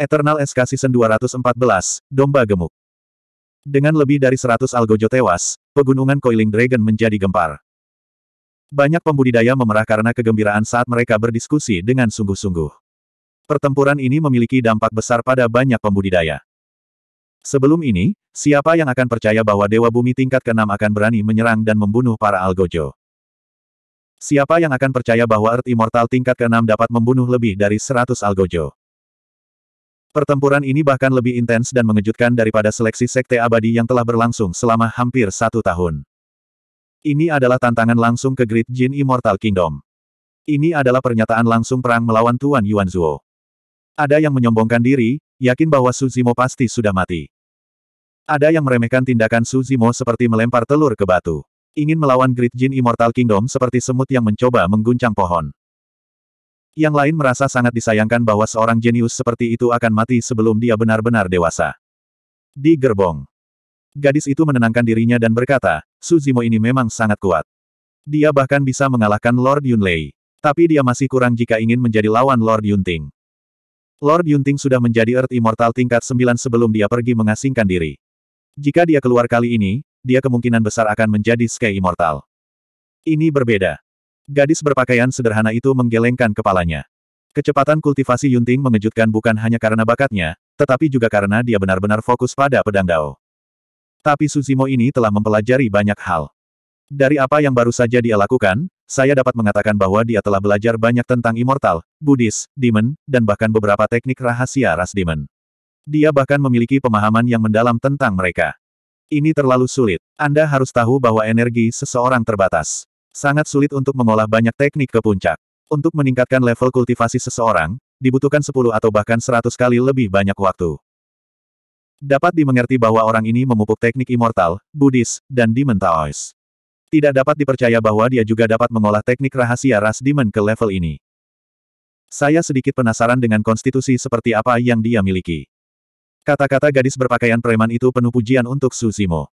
Eternal SK Season 214, Domba Gemuk. Dengan lebih dari 100 algojo tewas, pegunungan Coiling Dragon menjadi gempar. Banyak pembudidaya memerah karena kegembiraan saat mereka berdiskusi dengan sungguh-sungguh. Pertempuran ini memiliki dampak besar pada banyak pembudidaya. Sebelum ini, siapa yang akan percaya bahwa Dewa Bumi tingkat ke-6 akan berani menyerang dan membunuh para Algojo? Siapa yang akan percaya bahwa Earth Immortal tingkat ke-6 dapat membunuh lebih dari 100 Algojo? Pertempuran ini bahkan lebih intens dan mengejutkan daripada seleksi sekte abadi yang telah berlangsung selama hampir satu tahun. Ini adalah tantangan langsung ke Great Jin Immortal Kingdom. Ini adalah pernyataan langsung perang melawan Tuan Yuan Zhuo. Ada yang menyombongkan diri, yakin bahwa Suzimo pasti sudah mati. Ada yang meremehkan tindakan Suzimo seperti melempar telur ke batu. Ingin melawan Great Jin Immortal Kingdom seperti semut yang mencoba mengguncang pohon. Yang lain merasa sangat disayangkan bahwa seorang jenius seperti itu akan mati sebelum dia benar-benar dewasa. Di gerbong. Gadis itu menenangkan dirinya dan berkata, Suzimo ini memang sangat kuat. Dia bahkan bisa mengalahkan Lord Yunlei. Tapi dia masih kurang jika ingin menjadi lawan Lord Yunting. Lord Yunting sudah menjadi Earth Immortal tingkat 9 sebelum dia pergi mengasingkan diri. Jika dia keluar kali ini, dia kemungkinan besar akan menjadi Sky Immortal. Ini berbeda. Gadis berpakaian sederhana itu menggelengkan kepalanya. Kecepatan kultivasi Yunting mengejutkan bukan hanya karena bakatnya, tetapi juga karena dia benar-benar fokus pada pedang Dao. Tapi Suzimo ini telah mempelajari banyak hal. Dari apa yang baru saja dia lakukan, saya dapat mengatakan bahwa dia telah belajar banyak tentang immortal, Buddhis, demon, dan bahkan beberapa teknik rahasia ras demon. Dia bahkan memiliki pemahaman yang mendalam tentang mereka. Ini terlalu sulit. Anda harus tahu bahwa energi seseorang terbatas. Sangat sulit untuk mengolah banyak teknik ke puncak. Untuk meningkatkan level kultivasi seseorang, dibutuhkan 10 atau bahkan 100 kali lebih banyak waktu. Dapat dimengerti bahwa orang ini memupuk teknik immortal, Buddhis, dan Demon Taoist. Tidak dapat dipercaya bahwa dia juga dapat mengolah teknik rahasia ras Demon ke level ini. Saya sedikit penasaran dengan konstitusi seperti apa yang dia miliki. Kata-kata gadis berpakaian preman itu penuh pujian untuk Suzimo.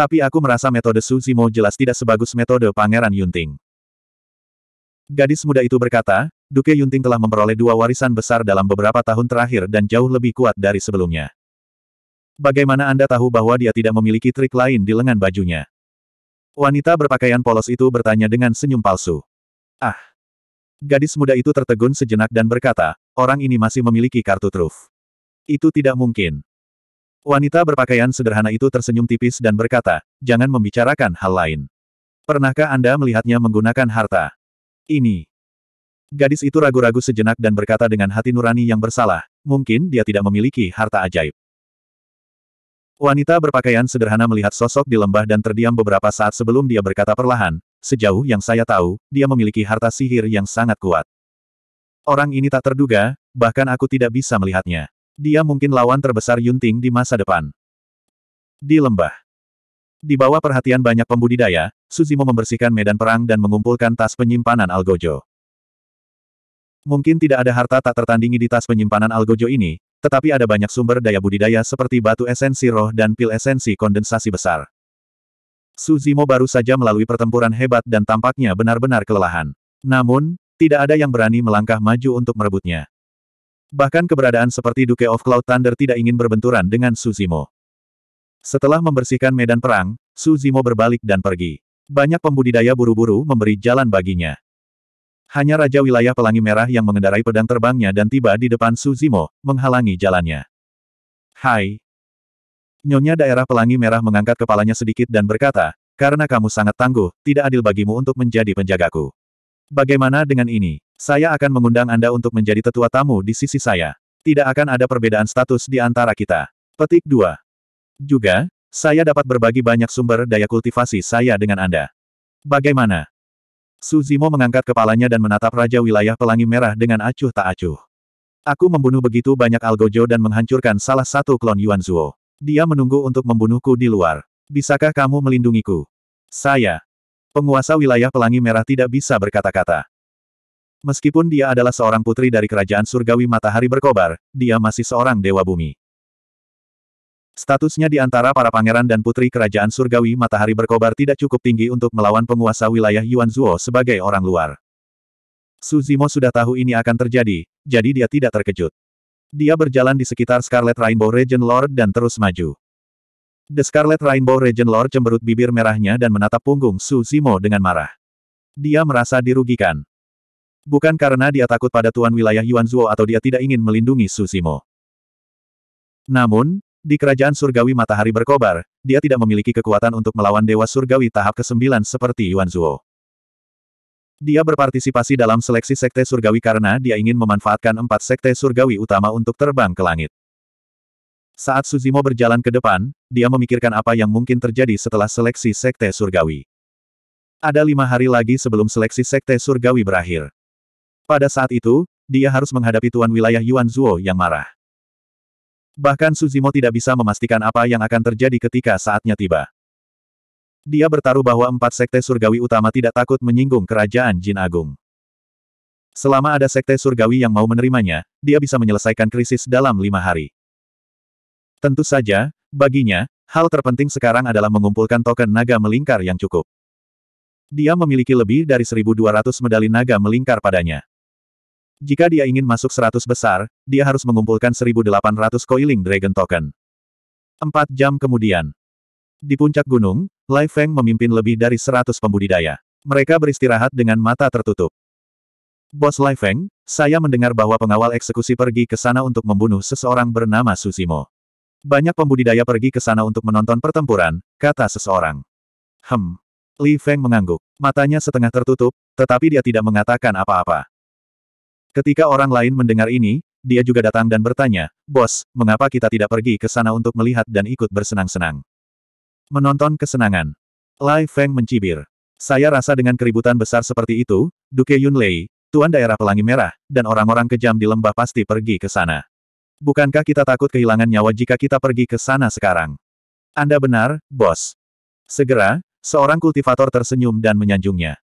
Tapi aku merasa metode Su Zimo jelas tidak sebagus metode Pangeran Yunting. Gadis muda itu berkata, Duke Yunting telah memperoleh dua warisan besar dalam beberapa tahun terakhir dan jauh lebih kuat dari sebelumnya. Bagaimana Anda tahu bahwa dia tidak memiliki trik lain di lengan bajunya? Wanita berpakaian polos itu bertanya dengan senyum palsu. Ah! Gadis muda itu tertegun sejenak dan berkata, orang ini masih memiliki kartu truf. Itu tidak mungkin. Wanita berpakaian sederhana itu tersenyum tipis dan berkata, jangan membicarakan hal lain. Pernahkah Anda melihatnya menggunakan harta? Ini. Gadis itu ragu-ragu sejenak dan berkata dengan hati nurani yang bersalah, mungkin dia tidak memiliki harta ajaib. Wanita berpakaian sederhana melihat sosok di lembah dan terdiam beberapa saat sebelum dia berkata perlahan, sejauh yang saya tahu, dia memiliki harta sihir yang sangat kuat. Orang ini tak terduga, bahkan aku tidak bisa melihatnya. Dia mungkin lawan terbesar Yunting di masa depan. Di lembah. Di bawah perhatian banyak pembudidaya, Suzimo membersihkan medan perang dan mengumpulkan tas penyimpanan Algojo. Mungkin tidak ada harta tak tertandingi di tas penyimpanan Algojo ini, tetapi ada banyak sumber daya budidaya seperti batu esensi roh dan pil esensi kondensasi besar. Suzimo baru saja melalui pertempuran hebat dan tampaknya benar-benar kelelahan. Namun, tidak ada yang berani melangkah maju untuk merebutnya. Bahkan keberadaan seperti Duke of Cloud Thunder tidak ingin berbenturan dengan Suzimo. Setelah membersihkan medan perang, Suzimo berbalik dan pergi. Banyak pembudidaya buru-buru memberi jalan baginya. Hanya Raja Wilayah Pelangi Merah yang mengendarai pedang terbangnya dan tiba di depan Suzimo, menghalangi jalannya. Hai. Nyonya daerah Pelangi Merah mengangkat kepalanya sedikit dan berkata, karena kamu sangat tangguh, tidak adil bagimu untuk menjadi penjagaku. Bagaimana dengan ini? Saya akan mengundang Anda untuk menjadi tetua tamu di sisi saya. Tidak akan ada perbedaan status di antara kita. Petik 2. Juga, saya dapat berbagi banyak sumber daya kultivasi saya dengan Anda. Bagaimana? Suzimo mengangkat kepalanya dan menatap Raja Wilayah Pelangi Merah dengan acuh tak acuh. Aku membunuh begitu banyak Algojo dan menghancurkan salah satu klon Yuan Zuo. Dia menunggu untuk membunuhku di luar. Bisakah kamu melindungiku? Saya. Penguasa wilayah pelangi merah tidak bisa berkata-kata. Meskipun dia adalah seorang putri dari kerajaan surgawi matahari berkobar, dia masih seorang dewa bumi. Statusnya di antara para pangeran dan putri kerajaan surgawi matahari berkobar tidak cukup tinggi untuk melawan penguasa wilayah Yuan Zuo sebagai orang luar. Suzimo sudah tahu ini akan terjadi, jadi dia tidak terkejut. Dia berjalan di sekitar Scarlet Rainbow Region Lord dan terus maju. The Scarlet Rainbow Regent Lord cemberut bibir merahnya dan menatap punggung Su Zimo dengan marah. Dia merasa dirugikan. Bukan karena dia takut pada Tuan Wilayah Yuan Zhuo atau dia tidak ingin melindungi Su Zimo. Namun, di kerajaan surgawi matahari berkobar, dia tidak memiliki kekuatan untuk melawan Dewa Surgawi tahap ke-9 seperti Yuan Zhuo. Dia berpartisipasi dalam seleksi Sekte Surgawi karena dia ingin memanfaatkan empat Sekte Surgawi utama untuk terbang ke langit. Saat Suzimo berjalan ke depan, dia memikirkan apa yang mungkin terjadi setelah seleksi Sekte Surgawi. Ada lima hari lagi sebelum seleksi Sekte Surgawi berakhir. Pada saat itu, dia harus menghadapi Tuan Wilayah Yuan Zuo yang marah. Bahkan Suzimo tidak bisa memastikan apa yang akan terjadi ketika saatnya tiba. Dia bertaruh bahwa empat Sekte Surgawi utama tidak takut menyinggung kerajaan Jin Agung. Selama ada Sekte Surgawi yang mau menerimanya, dia bisa menyelesaikan krisis dalam lima hari. Tentu saja, baginya, hal terpenting sekarang adalah mengumpulkan token naga melingkar yang cukup. Dia memiliki lebih dari 1.200 medali naga melingkar padanya. Jika dia ingin masuk 100 besar, dia harus mengumpulkan 1.800 coiling dragon token. Empat jam kemudian. Di puncak gunung, Lai Feng memimpin lebih dari 100 pembudidaya. Mereka beristirahat dengan mata tertutup. Bos Lai Feng, saya mendengar bahwa pengawal eksekusi pergi ke sana untuk membunuh seseorang bernama Susimo. Banyak pembudidaya pergi ke sana untuk menonton pertempuran, kata seseorang. Hem. Li Feng mengangguk. Matanya setengah tertutup, tetapi dia tidak mengatakan apa-apa. Ketika orang lain mendengar ini, dia juga datang dan bertanya, Bos, mengapa kita tidak pergi ke sana untuk melihat dan ikut bersenang-senang? Menonton kesenangan. Li Feng mencibir. Saya rasa dengan keributan besar seperti itu, Duke Yunlei, Tuan Daerah Pelangi Merah, dan orang-orang kejam di lembah pasti pergi ke sana. Bukankah kita takut kehilangan nyawa jika kita pergi ke sana sekarang? Anda benar, bos. Segera, seorang kultivator tersenyum dan menyanjungnya.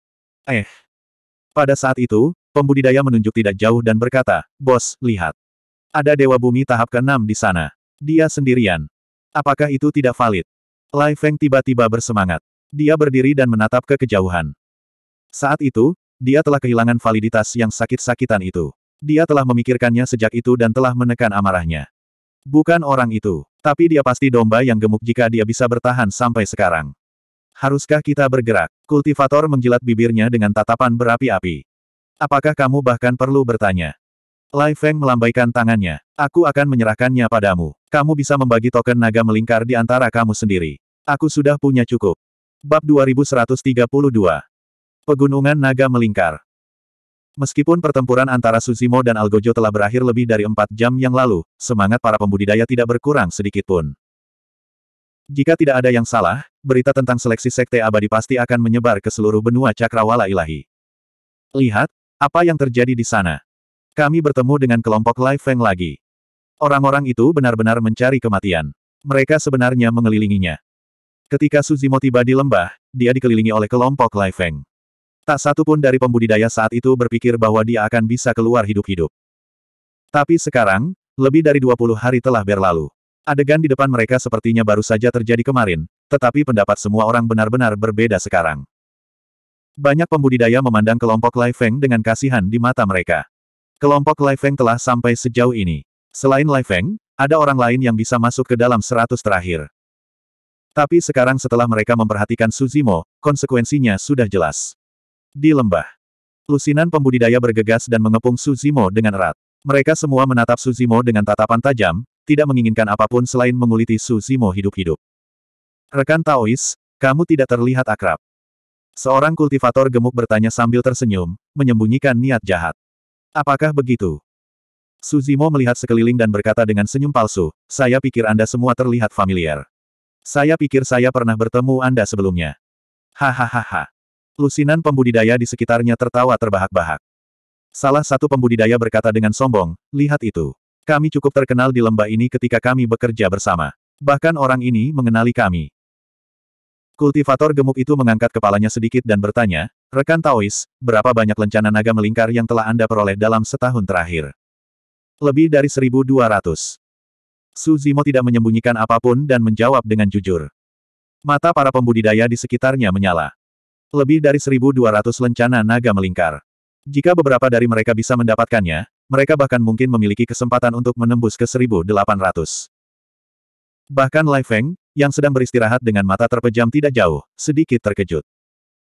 Eh. Pada saat itu, pembudidaya menunjuk tidak jauh dan berkata, Bos, lihat. Ada Dewa Bumi tahap ke-6 di sana. Dia sendirian. Apakah itu tidak valid? Lai Feng tiba-tiba bersemangat. Dia berdiri dan menatap ke kejauhan. Saat itu, dia telah kehilangan validitas yang sakit-sakitan itu. Dia telah memikirkannya sejak itu dan telah menekan amarahnya. Bukan orang itu, tapi dia pasti domba yang gemuk jika dia bisa bertahan sampai sekarang. Haruskah kita bergerak? Kultivator menjilat bibirnya dengan tatapan berapi-api. Apakah kamu bahkan perlu bertanya? Lai Feng melambaikan tangannya. Aku akan menyerahkannya padamu. Kamu bisa membagi token naga melingkar di antara kamu sendiri. Aku sudah punya cukup. Bab 2132 Pegunungan Naga Melingkar Meskipun pertempuran antara Suzimo dan Algojo telah berakhir lebih dari empat jam yang lalu, semangat para pembudidaya tidak berkurang sedikit pun. Jika tidak ada yang salah, berita tentang seleksi sekte abadi pasti akan menyebar ke seluruh benua cakrawala ilahi. Lihat, apa yang terjadi di sana. Kami bertemu dengan kelompok Lai Feng lagi. Orang-orang itu benar-benar mencari kematian. Mereka sebenarnya mengelilinginya. Ketika Suzimo tiba di lembah, dia dikelilingi oleh kelompok Lai Feng. Tak satu pun dari pembudidaya saat itu berpikir bahwa dia akan bisa keluar hidup-hidup. Tapi sekarang, lebih dari 20 hari telah berlalu. Adegan di depan mereka sepertinya baru saja terjadi kemarin, tetapi pendapat semua orang benar-benar berbeda sekarang. Banyak pembudidaya memandang kelompok Lai Feng dengan kasihan di mata mereka. Kelompok Lai Feng telah sampai sejauh ini. Selain Lai Feng, ada orang lain yang bisa masuk ke dalam seratus terakhir. Tapi sekarang setelah mereka memperhatikan Suzimo, konsekuensinya sudah jelas. Di lembah. Lusinan pembudidaya bergegas dan mengepung Suzimo dengan erat. Mereka semua menatap Suzimo dengan tatapan tajam, tidak menginginkan apapun selain menguliti Suzimo hidup-hidup. Rekan Taois, kamu tidak terlihat akrab. Seorang kultivator gemuk bertanya sambil tersenyum, menyembunyikan niat jahat. Apakah begitu? Suzimo melihat sekeliling dan berkata dengan senyum palsu, saya pikir Anda semua terlihat familiar. Saya pikir saya pernah bertemu Anda sebelumnya. Hahaha. Lusinan pembudidaya di sekitarnya tertawa terbahak-bahak. Salah satu pembudidaya berkata dengan sombong, lihat itu. Kami cukup terkenal di lembah ini ketika kami bekerja bersama. Bahkan orang ini mengenali kami. Kultivator gemuk itu mengangkat kepalanya sedikit dan bertanya, Rekan Taois, berapa banyak lencana naga melingkar yang telah Anda peroleh dalam setahun terakhir? Lebih dari 1.200. Su Zimo tidak menyembunyikan apapun dan menjawab dengan jujur. Mata para pembudidaya di sekitarnya menyala lebih dari 1.200 lencana naga melingkar. Jika beberapa dari mereka bisa mendapatkannya, mereka bahkan mungkin memiliki kesempatan untuk menembus ke 1.800. Bahkan Lai Feng, yang sedang beristirahat dengan mata terpejam tidak jauh, sedikit terkejut.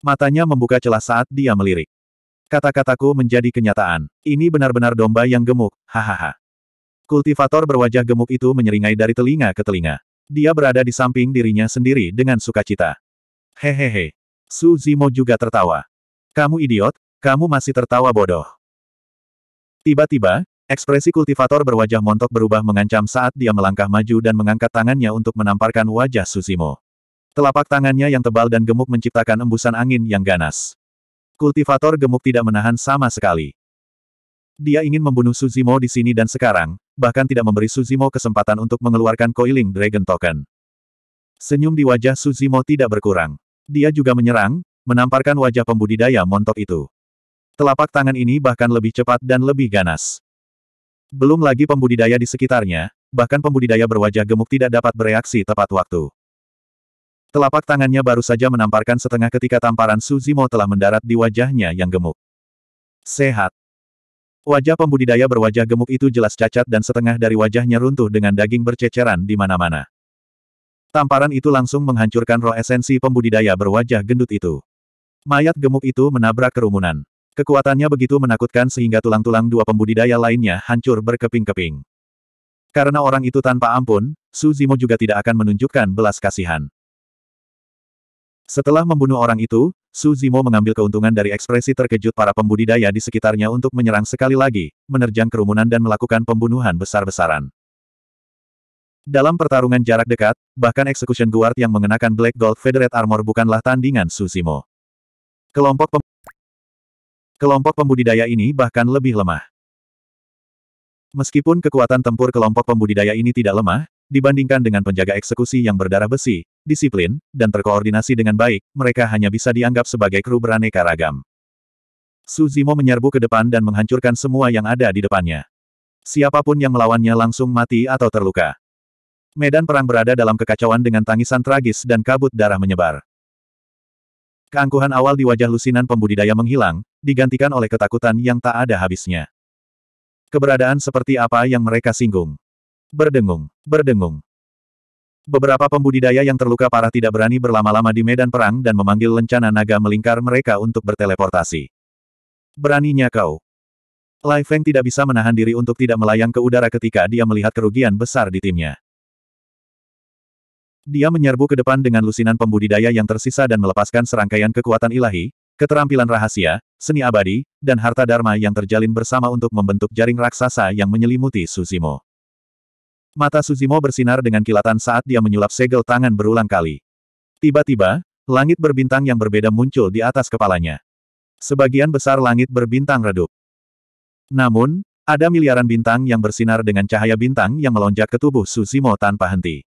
Matanya membuka celah saat dia melirik. Kata-kataku menjadi kenyataan. Ini benar-benar domba yang gemuk, hahaha. Kultivator berwajah gemuk itu menyeringai dari telinga ke telinga. Dia berada di samping dirinya sendiri dengan sukacita. Hehehe, Su Zimo juga tertawa. Kamu idiot, kamu masih tertawa bodoh. Tiba-tiba, ekspresi kultivator berwajah montok berubah mengancam saat dia melangkah maju dan mengangkat tangannya untuk menamparkan wajah Su Zimo. Telapak tangannya yang tebal dan gemuk menciptakan embusan angin yang ganas. Kultivator gemuk tidak menahan sama sekali. Dia ingin membunuh Suzimo di sini dan sekarang, bahkan tidak memberi Suzimo kesempatan untuk mengeluarkan Coiling Dragon Token. Senyum di wajah Suzimo tidak berkurang. Dia juga menyerang, menamparkan wajah pembudidaya montok itu. Telapak tangan ini bahkan lebih cepat dan lebih ganas. Belum lagi pembudidaya di sekitarnya, bahkan pembudidaya berwajah gemuk tidak dapat bereaksi tepat waktu. Telapak tangannya baru saja menamparkan setengah ketika tamparan Suzimo telah mendarat di wajahnya yang gemuk. Sehat. Wajah pembudidaya berwajah gemuk itu jelas cacat dan setengah dari wajahnya runtuh dengan daging berceceran di mana-mana. Tamparan itu langsung menghancurkan roh esensi pembudidaya berwajah gendut itu. Mayat gemuk itu menabrak kerumunan. Kekuatannya begitu menakutkan sehingga tulang-tulang dua pembudidaya lainnya hancur berkeping-keping. Karena orang itu tanpa ampun, Su Zimo juga tidak akan menunjukkan belas kasihan. Setelah membunuh orang itu, Su Zimo mengambil keuntungan dari ekspresi terkejut para pembudidaya di sekitarnya untuk menyerang sekali lagi, menerjang kerumunan dan melakukan pembunuhan besar-besaran. Dalam pertarungan jarak dekat, bahkan Execution Guard yang mengenakan Black Gold Federate Armor bukanlah tandingan Susimo. Kelompok pem Kelompok pembudidaya ini bahkan lebih lemah. Meskipun kekuatan tempur kelompok pembudidaya ini tidak lemah, dibandingkan dengan penjaga eksekusi yang berdarah besi, disiplin, dan terkoordinasi dengan baik, mereka hanya bisa dianggap sebagai kru beraneka ragam. Suzimo menyerbu ke depan dan menghancurkan semua yang ada di depannya. Siapapun yang melawannya langsung mati atau terluka. Medan perang berada dalam kekacauan dengan tangisan tragis dan kabut darah menyebar. Keangkuhan awal di wajah lusinan pembudidaya menghilang, digantikan oleh ketakutan yang tak ada habisnya. Keberadaan seperti apa yang mereka singgung. Berdengung, berdengung. Beberapa pembudidaya yang terluka parah tidak berani berlama-lama di medan perang dan memanggil lencana naga melingkar mereka untuk berteleportasi. Beraninya kau. Lai Feng tidak bisa menahan diri untuk tidak melayang ke udara ketika dia melihat kerugian besar di timnya. Dia menyerbu ke depan dengan lusinan pembudidaya yang tersisa dan melepaskan serangkaian kekuatan ilahi, keterampilan rahasia, seni abadi, dan harta dharma yang terjalin bersama untuk membentuk jaring raksasa yang menyelimuti Suzimo. Mata Suzimo bersinar dengan kilatan saat dia menyulap segel tangan berulang kali. Tiba-tiba, langit berbintang yang berbeda muncul di atas kepalanya. Sebagian besar langit berbintang redup. Namun, ada miliaran bintang yang bersinar dengan cahaya bintang yang melonjak ke tubuh Suzimo tanpa henti.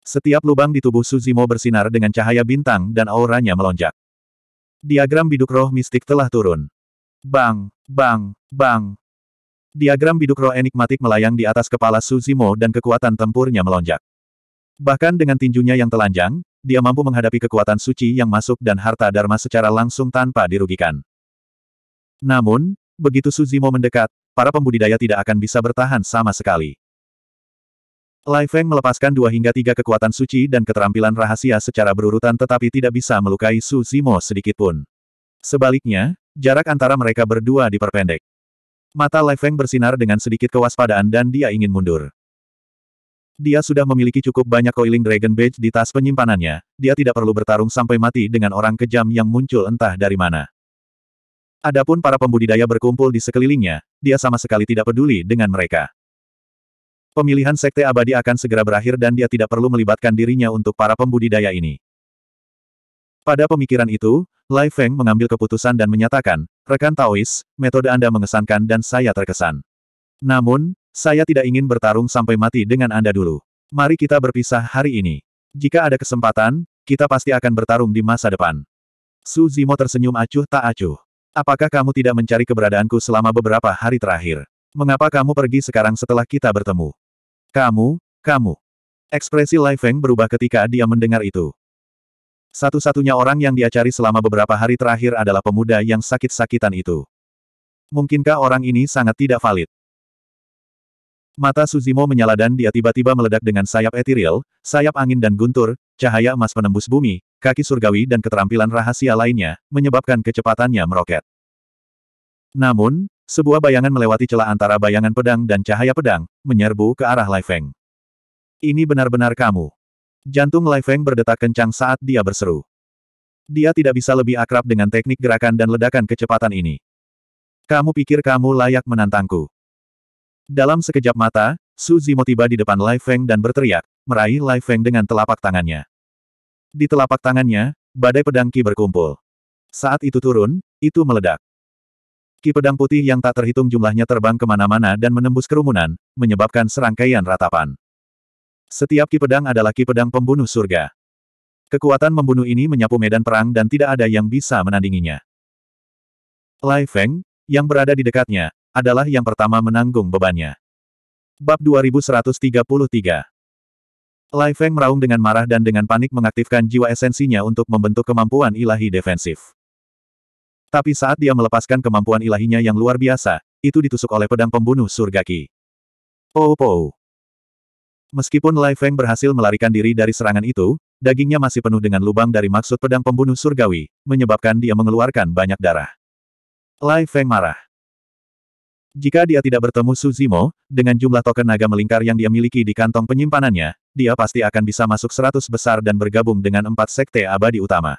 Setiap lubang di tubuh Suzimo bersinar dengan cahaya bintang dan auranya melonjak. Diagram biduk roh mistik telah turun. Bang, bang, bang. Diagram biduk roh enigmatik melayang di atas kepala Suzimo dan kekuatan tempurnya melonjak. Bahkan dengan tinjunya yang telanjang, dia mampu menghadapi kekuatan suci yang masuk dan harta dharma secara langsung tanpa dirugikan. Namun, begitu Suzimo mendekat, para pembudidaya tidak akan bisa bertahan sama sekali. Lai Feng melepaskan dua hingga tiga kekuatan suci dan keterampilan rahasia secara berurutan tetapi tidak bisa melukai Su Zimo sedikitpun. Sebaliknya, jarak antara mereka berdua diperpendek. Mata Lai Feng bersinar dengan sedikit kewaspadaan dan dia ingin mundur. Dia sudah memiliki cukup banyak coiling Dragon Badge di tas penyimpanannya, dia tidak perlu bertarung sampai mati dengan orang kejam yang muncul entah dari mana. Adapun para pembudidaya berkumpul di sekelilingnya, dia sama sekali tidak peduli dengan mereka. Pemilihan Sekte Abadi akan segera berakhir dan dia tidak perlu melibatkan dirinya untuk para pembudidaya ini. Pada pemikiran itu, Lai Feng mengambil keputusan dan menyatakan, rekan Taois, metode Anda mengesankan dan saya terkesan. Namun, saya tidak ingin bertarung sampai mati dengan Anda dulu. Mari kita berpisah hari ini. Jika ada kesempatan, kita pasti akan bertarung di masa depan. Su Zimo tersenyum acuh tak acuh. Apakah kamu tidak mencari keberadaanku selama beberapa hari terakhir? Mengapa kamu pergi sekarang setelah kita bertemu? Kamu, kamu. Ekspresi Lai Feng berubah ketika dia mendengar itu. Satu-satunya orang yang dia cari selama beberapa hari terakhir adalah pemuda yang sakit-sakitan itu. Mungkinkah orang ini sangat tidak valid? Mata Suzimo menyala dan dia tiba-tiba meledak dengan sayap etiril, sayap angin dan guntur, cahaya emas penembus bumi, kaki surgawi dan keterampilan rahasia lainnya, menyebabkan kecepatannya meroket. Namun, sebuah bayangan melewati celah antara bayangan pedang dan cahaya pedang, menyerbu ke arah Lai Feng. Ini benar-benar kamu. Jantung Lai Feng berdetak kencang saat dia berseru. Dia tidak bisa lebih akrab dengan teknik gerakan dan ledakan kecepatan ini. Kamu pikir kamu layak menantangku? Dalam sekejap mata, Su Zimo tiba di depan Lai Feng dan berteriak, meraih Lai Feng dengan telapak tangannya. Di telapak tangannya, badai pedang Ki berkumpul. Saat itu turun, itu meledak. Ki pedang putih yang tak terhitung jumlahnya terbang kemana-mana dan menembus kerumunan, menyebabkan serangkaian ratapan. Setiap ki pedang adalah ki pedang pembunuh surga. Kekuatan membunuh ini menyapu medan perang dan tidak ada yang bisa menandinginya. Lai Feng, yang berada di dekatnya, adalah yang pertama menanggung bebannya. Bab 2133 Lai Feng meraung dengan marah dan dengan panik mengaktifkan jiwa esensinya untuk membentuk kemampuan ilahi defensif. Tapi saat dia melepaskan kemampuan ilahinya yang luar biasa, itu ditusuk oleh pedang pembunuh surgaki. Oh, po. Meskipun Lai Feng berhasil melarikan diri dari serangan itu, dagingnya masih penuh dengan lubang dari maksud pedang pembunuh surgawi, menyebabkan dia mengeluarkan banyak darah. Lai Feng marah. Jika dia tidak bertemu Suzimo, dengan jumlah token naga melingkar yang dia miliki di kantong penyimpanannya, dia pasti akan bisa masuk seratus besar dan bergabung dengan empat sekte abadi utama.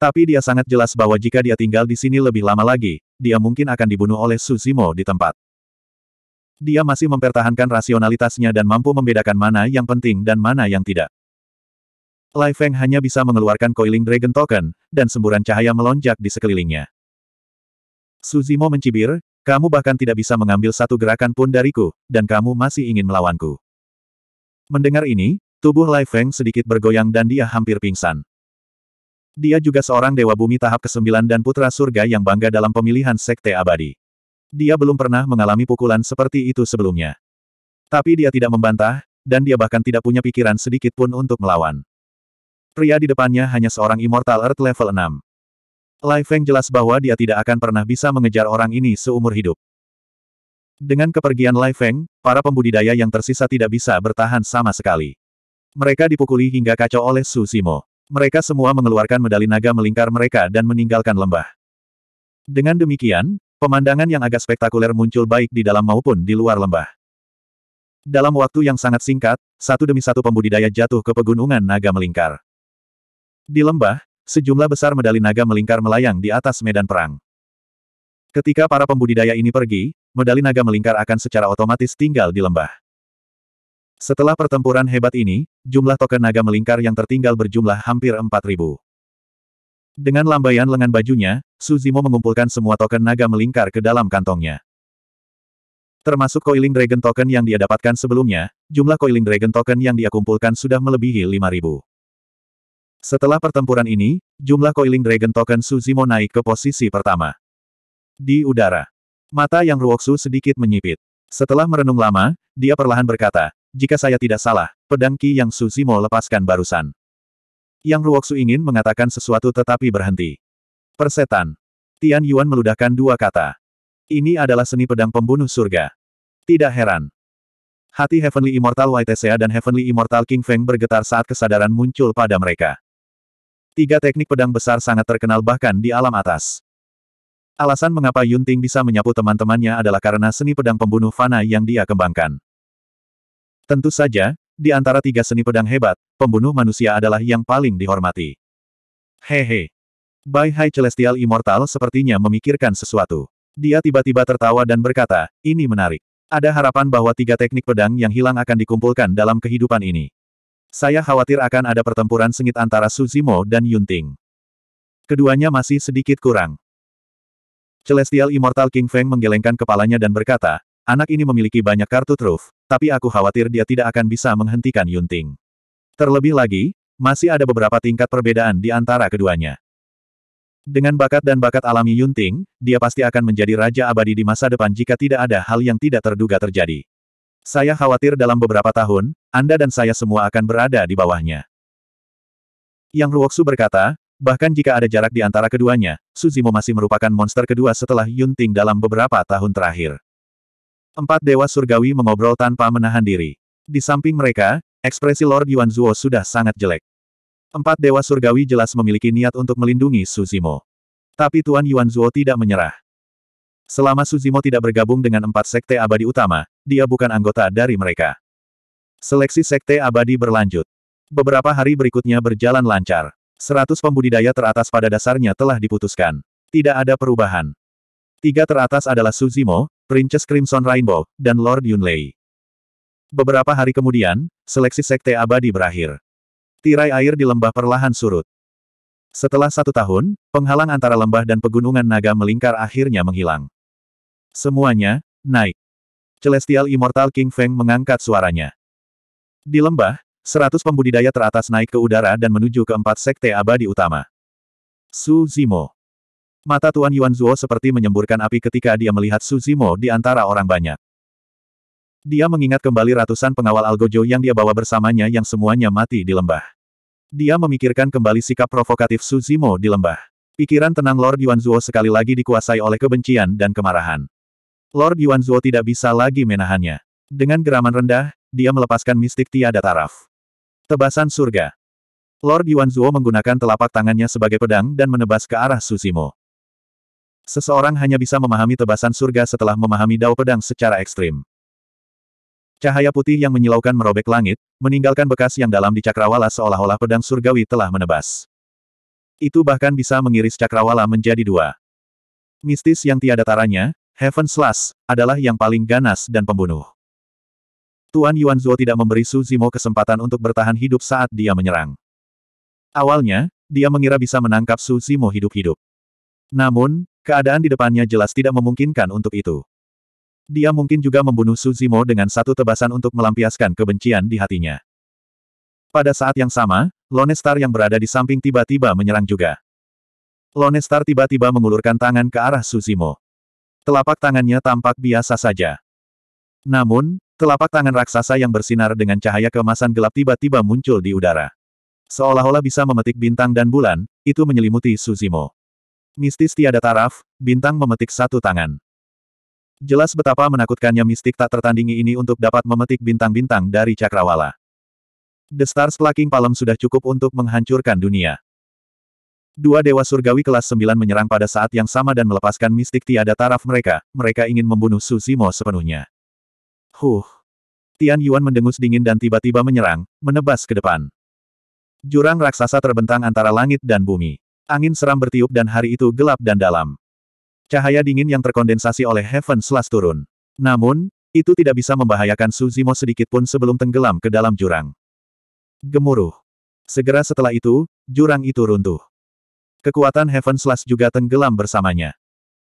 Tapi dia sangat jelas bahwa jika dia tinggal di sini lebih lama lagi, dia mungkin akan dibunuh oleh Suzimo di tempat. Dia masih mempertahankan rasionalitasnya dan mampu membedakan mana yang penting dan mana yang tidak. Lai Feng hanya bisa mengeluarkan coiling dragon token, dan semburan cahaya melonjak di sekelilingnya. Suzimo mencibir, kamu bahkan tidak bisa mengambil satu gerakan pun dariku, dan kamu masih ingin melawanku. Mendengar ini, tubuh Lai Feng sedikit bergoyang dan dia hampir pingsan. Dia juga seorang Dewa Bumi tahap ke-9 dan Putra Surga yang bangga dalam pemilihan Sekte Abadi. Dia belum pernah mengalami pukulan seperti itu sebelumnya. Tapi dia tidak membantah, dan dia bahkan tidak punya pikiran sedikit pun untuk melawan. Pria di depannya hanya seorang Immortal Earth level 6. Lai Feng jelas bahwa dia tidak akan pernah bisa mengejar orang ini seumur hidup. Dengan kepergian Lai Feng, para pembudidaya yang tersisa tidak bisa bertahan sama sekali. Mereka dipukuli hingga kacau oleh Su Simo. Mereka semua mengeluarkan medali naga melingkar mereka dan meninggalkan lembah. Dengan demikian, pemandangan yang agak spektakuler muncul baik di dalam maupun di luar lembah. Dalam waktu yang sangat singkat, satu demi satu pembudidaya jatuh ke pegunungan naga melingkar. Di lembah, sejumlah besar medali naga melingkar melayang di atas medan perang. Ketika para pembudidaya ini pergi, medali naga melingkar akan secara otomatis tinggal di lembah. Setelah pertempuran hebat ini, jumlah token naga melingkar yang tertinggal berjumlah hampir 4.000. Dengan lambaian lengan bajunya, Suzimo mengumpulkan semua token naga melingkar ke dalam kantongnya. Termasuk Coiling Dragon Token yang dia dapatkan sebelumnya, jumlah Coiling Dragon Token yang dia kumpulkan sudah melebihi 5.000. Setelah pertempuran ini, jumlah Coiling Dragon Token Suzimo naik ke posisi pertama. Di udara. Mata yang Ruoksu sedikit menyipit. Setelah merenung lama, dia perlahan berkata, jika saya tidak salah, pedang Qi yang Su Zimo lepaskan barusan. Yang Ruoksu ingin mengatakan sesuatu tetapi berhenti. Persetan. Tian Yuan meludahkan dua kata. Ini adalah seni pedang pembunuh surga. Tidak heran. Hati Heavenly Immortal White Sea dan Heavenly Immortal King Feng bergetar saat kesadaran muncul pada mereka. Tiga teknik pedang besar sangat terkenal bahkan di alam atas. Alasan mengapa Yun Ting bisa menyapu teman-temannya adalah karena seni pedang pembunuh fana yang dia kembangkan. Tentu saja, di antara tiga seni pedang hebat, pembunuh manusia adalah yang paling dihormati. Hehe. Bai Hai Celestial Immortal sepertinya memikirkan sesuatu. Dia tiba-tiba tertawa dan berkata, ini menarik. Ada harapan bahwa tiga teknik pedang yang hilang akan dikumpulkan dalam kehidupan ini. Saya khawatir akan ada pertempuran sengit antara Suzimo dan Yunting. Keduanya masih sedikit kurang. Celestial Immortal King Feng menggelengkan kepalanya dan berkata, anak ini memiliki banyak kartu truf, tapi aku khawatir dia tidak akan bisa menghentikan Yunting. Terlebih lagi, masih ada beberapa tingkat perbedaan di antara keduanya. Dengan bakat dan bakat alami Yunting, dia pasti akan menjadi raja abadi di masa depan jika tidak ada hal yang tidak terduga terjadi. Saya khawatir dalam beberapa tahun, Anda dan saya semua akan berada di bawahnya. Yang Ruoksu berkata, bahkan jika ada jarak di antara keduanya, Suzimo masih merupakan monster kedua setelah Yunting dalam beberapa tahun terakhir. Empat dewa surgawi mengobrol tanpa menahan diri. Di samping mereka, ekspresi Lord Yuan Zuo sudah sangat jelek. Empat dewa surgawi jelas memiliki niat untuk melindungi Suzimo. Tapi Tuan Yuan Zuo tidak menyerah. Selama Suzimo tidak bergabung dengan empat sekte abadi utama, dia bukan anggota dari mereka. Seleksi sekte abadi berlanjut. Beberapa hari berikutnya berjalan lancar. Seratus pembudidaya teratas pada dasarnya telah diputuskan. Tidak ada perubahan. Tiga teratas adalah Suzimo, Princess Crimson Rainbow, dan Lord Yunlei. Beberapa hari kemudian, seleksi Sekte Abadi berakhir. Tirai air di lembah perlahan surut. Setelah satu tahun, penghalang antara lembah dan pegunungan naga melingkar akhirnya menghilang. Semuanya, naik. Celestial Immortal King Feng mengangkat suaranya. Di lembah, seratus pembudidaya teratas naik ke udara dan menuju ke empat sekte abadi utama. Su Zimo. Mata Tuan Yuan Zuo seperti menyemburkan api ketika dia melihat Su Zimo di antara orang banyak. Dia mengingat kembali ratusan pengawal Algojo yang dia bawa bersamanya yang semuanya mati di lembah. Dia memikirkan kembali sikap provokatif Su Zimo di lembah. Pikiran tenang Lord Yuan Zuo sekali lagi dikuasai oleh kebencian dan kemarahan. Lord Yuan Zuo tidak bisa lagi menahannya. Dengan geraman rendah, dia melepaskan mistik tiada taraf. Tebasan surga. Lord Yuan Zuo menggunakan telapak tangannya sebagai pedang dan menebas ke arah Su Zimo. Seseorang hanya bisa memahami tebasan surga setelah memahami dao pedang secara ekstrim. Cahaya putih yang menyilaukan merobek langit, meninggalkan bekas yang dalam di cakrawala seolah-olah pedang surgawi telah menebas. Itu bahkan bisa mengiris cakrawala menjadi dua. Mistis yang tiada taranya, Heaven Slash, adalah yang paling ganas dan pembunuh. Tuan Yuan Zhuo tidak memberi Su Zimo kesempatan untuk bertahan hidup saat dia menyerang. Awalnya, dia mengira bisa menangkap Su Zimo hidup-hidup. Namun, Keadaan di depannya jelas tidak memungkinkan untuk itu. Dia mungkin juga membunuh Suzimo dengan satu tebasan untuk melampiaskan kebencian di hatinya. Pada saat yang sama, Lonestar yang berada di samping tiba-tiba menyerang juga. Lonestar tiba-tiba mengulurkan tangan ke arah Suzimo. Telapak tangannya tampak biasa saja. Namun, telapak tangan raksasa yang bersinar dengan cahaya kemasan gelap tiba-tiba muncul di udara. Seolah-olah bisa memetik bintang dan bulan, itu menyelimuti Suzimo. Mistis tiada taraf, bintang memetik satu tangan. Jelas betapa menakutkannya mistik tak tertandingi ini untuk dapat memetik bintang-bintang dari cakrawala. The Stars Plucking Palem sudah cukup untuk menghancurkan dunia. Dua dewa surgawi kelas 9 menyerang pada saat yang sama dan melepaskan mistik tiada taraf mereka, mereka ingin membunuh Suzimo sepenuhnya. Huh. Tian Yuan mendengus dingin dan tiba-tiba menyerang, menebas ke depan. Jurang raksasa terbentang antara langit dan bumi. Angin seram bertiup dan hari itu gelap dan dalam. Cahaya dingin yang terkondensasi oleh Heaven Slash turun. Namun, itu tidak bisa membahayakan Suzimo sedikitpun sebelum tenggelam ke dalam jurang. Gemuruh. Segera setelah itu, jurang itu runtuh. Kekuatan Heaven Slash juga tenggelam bersamanya.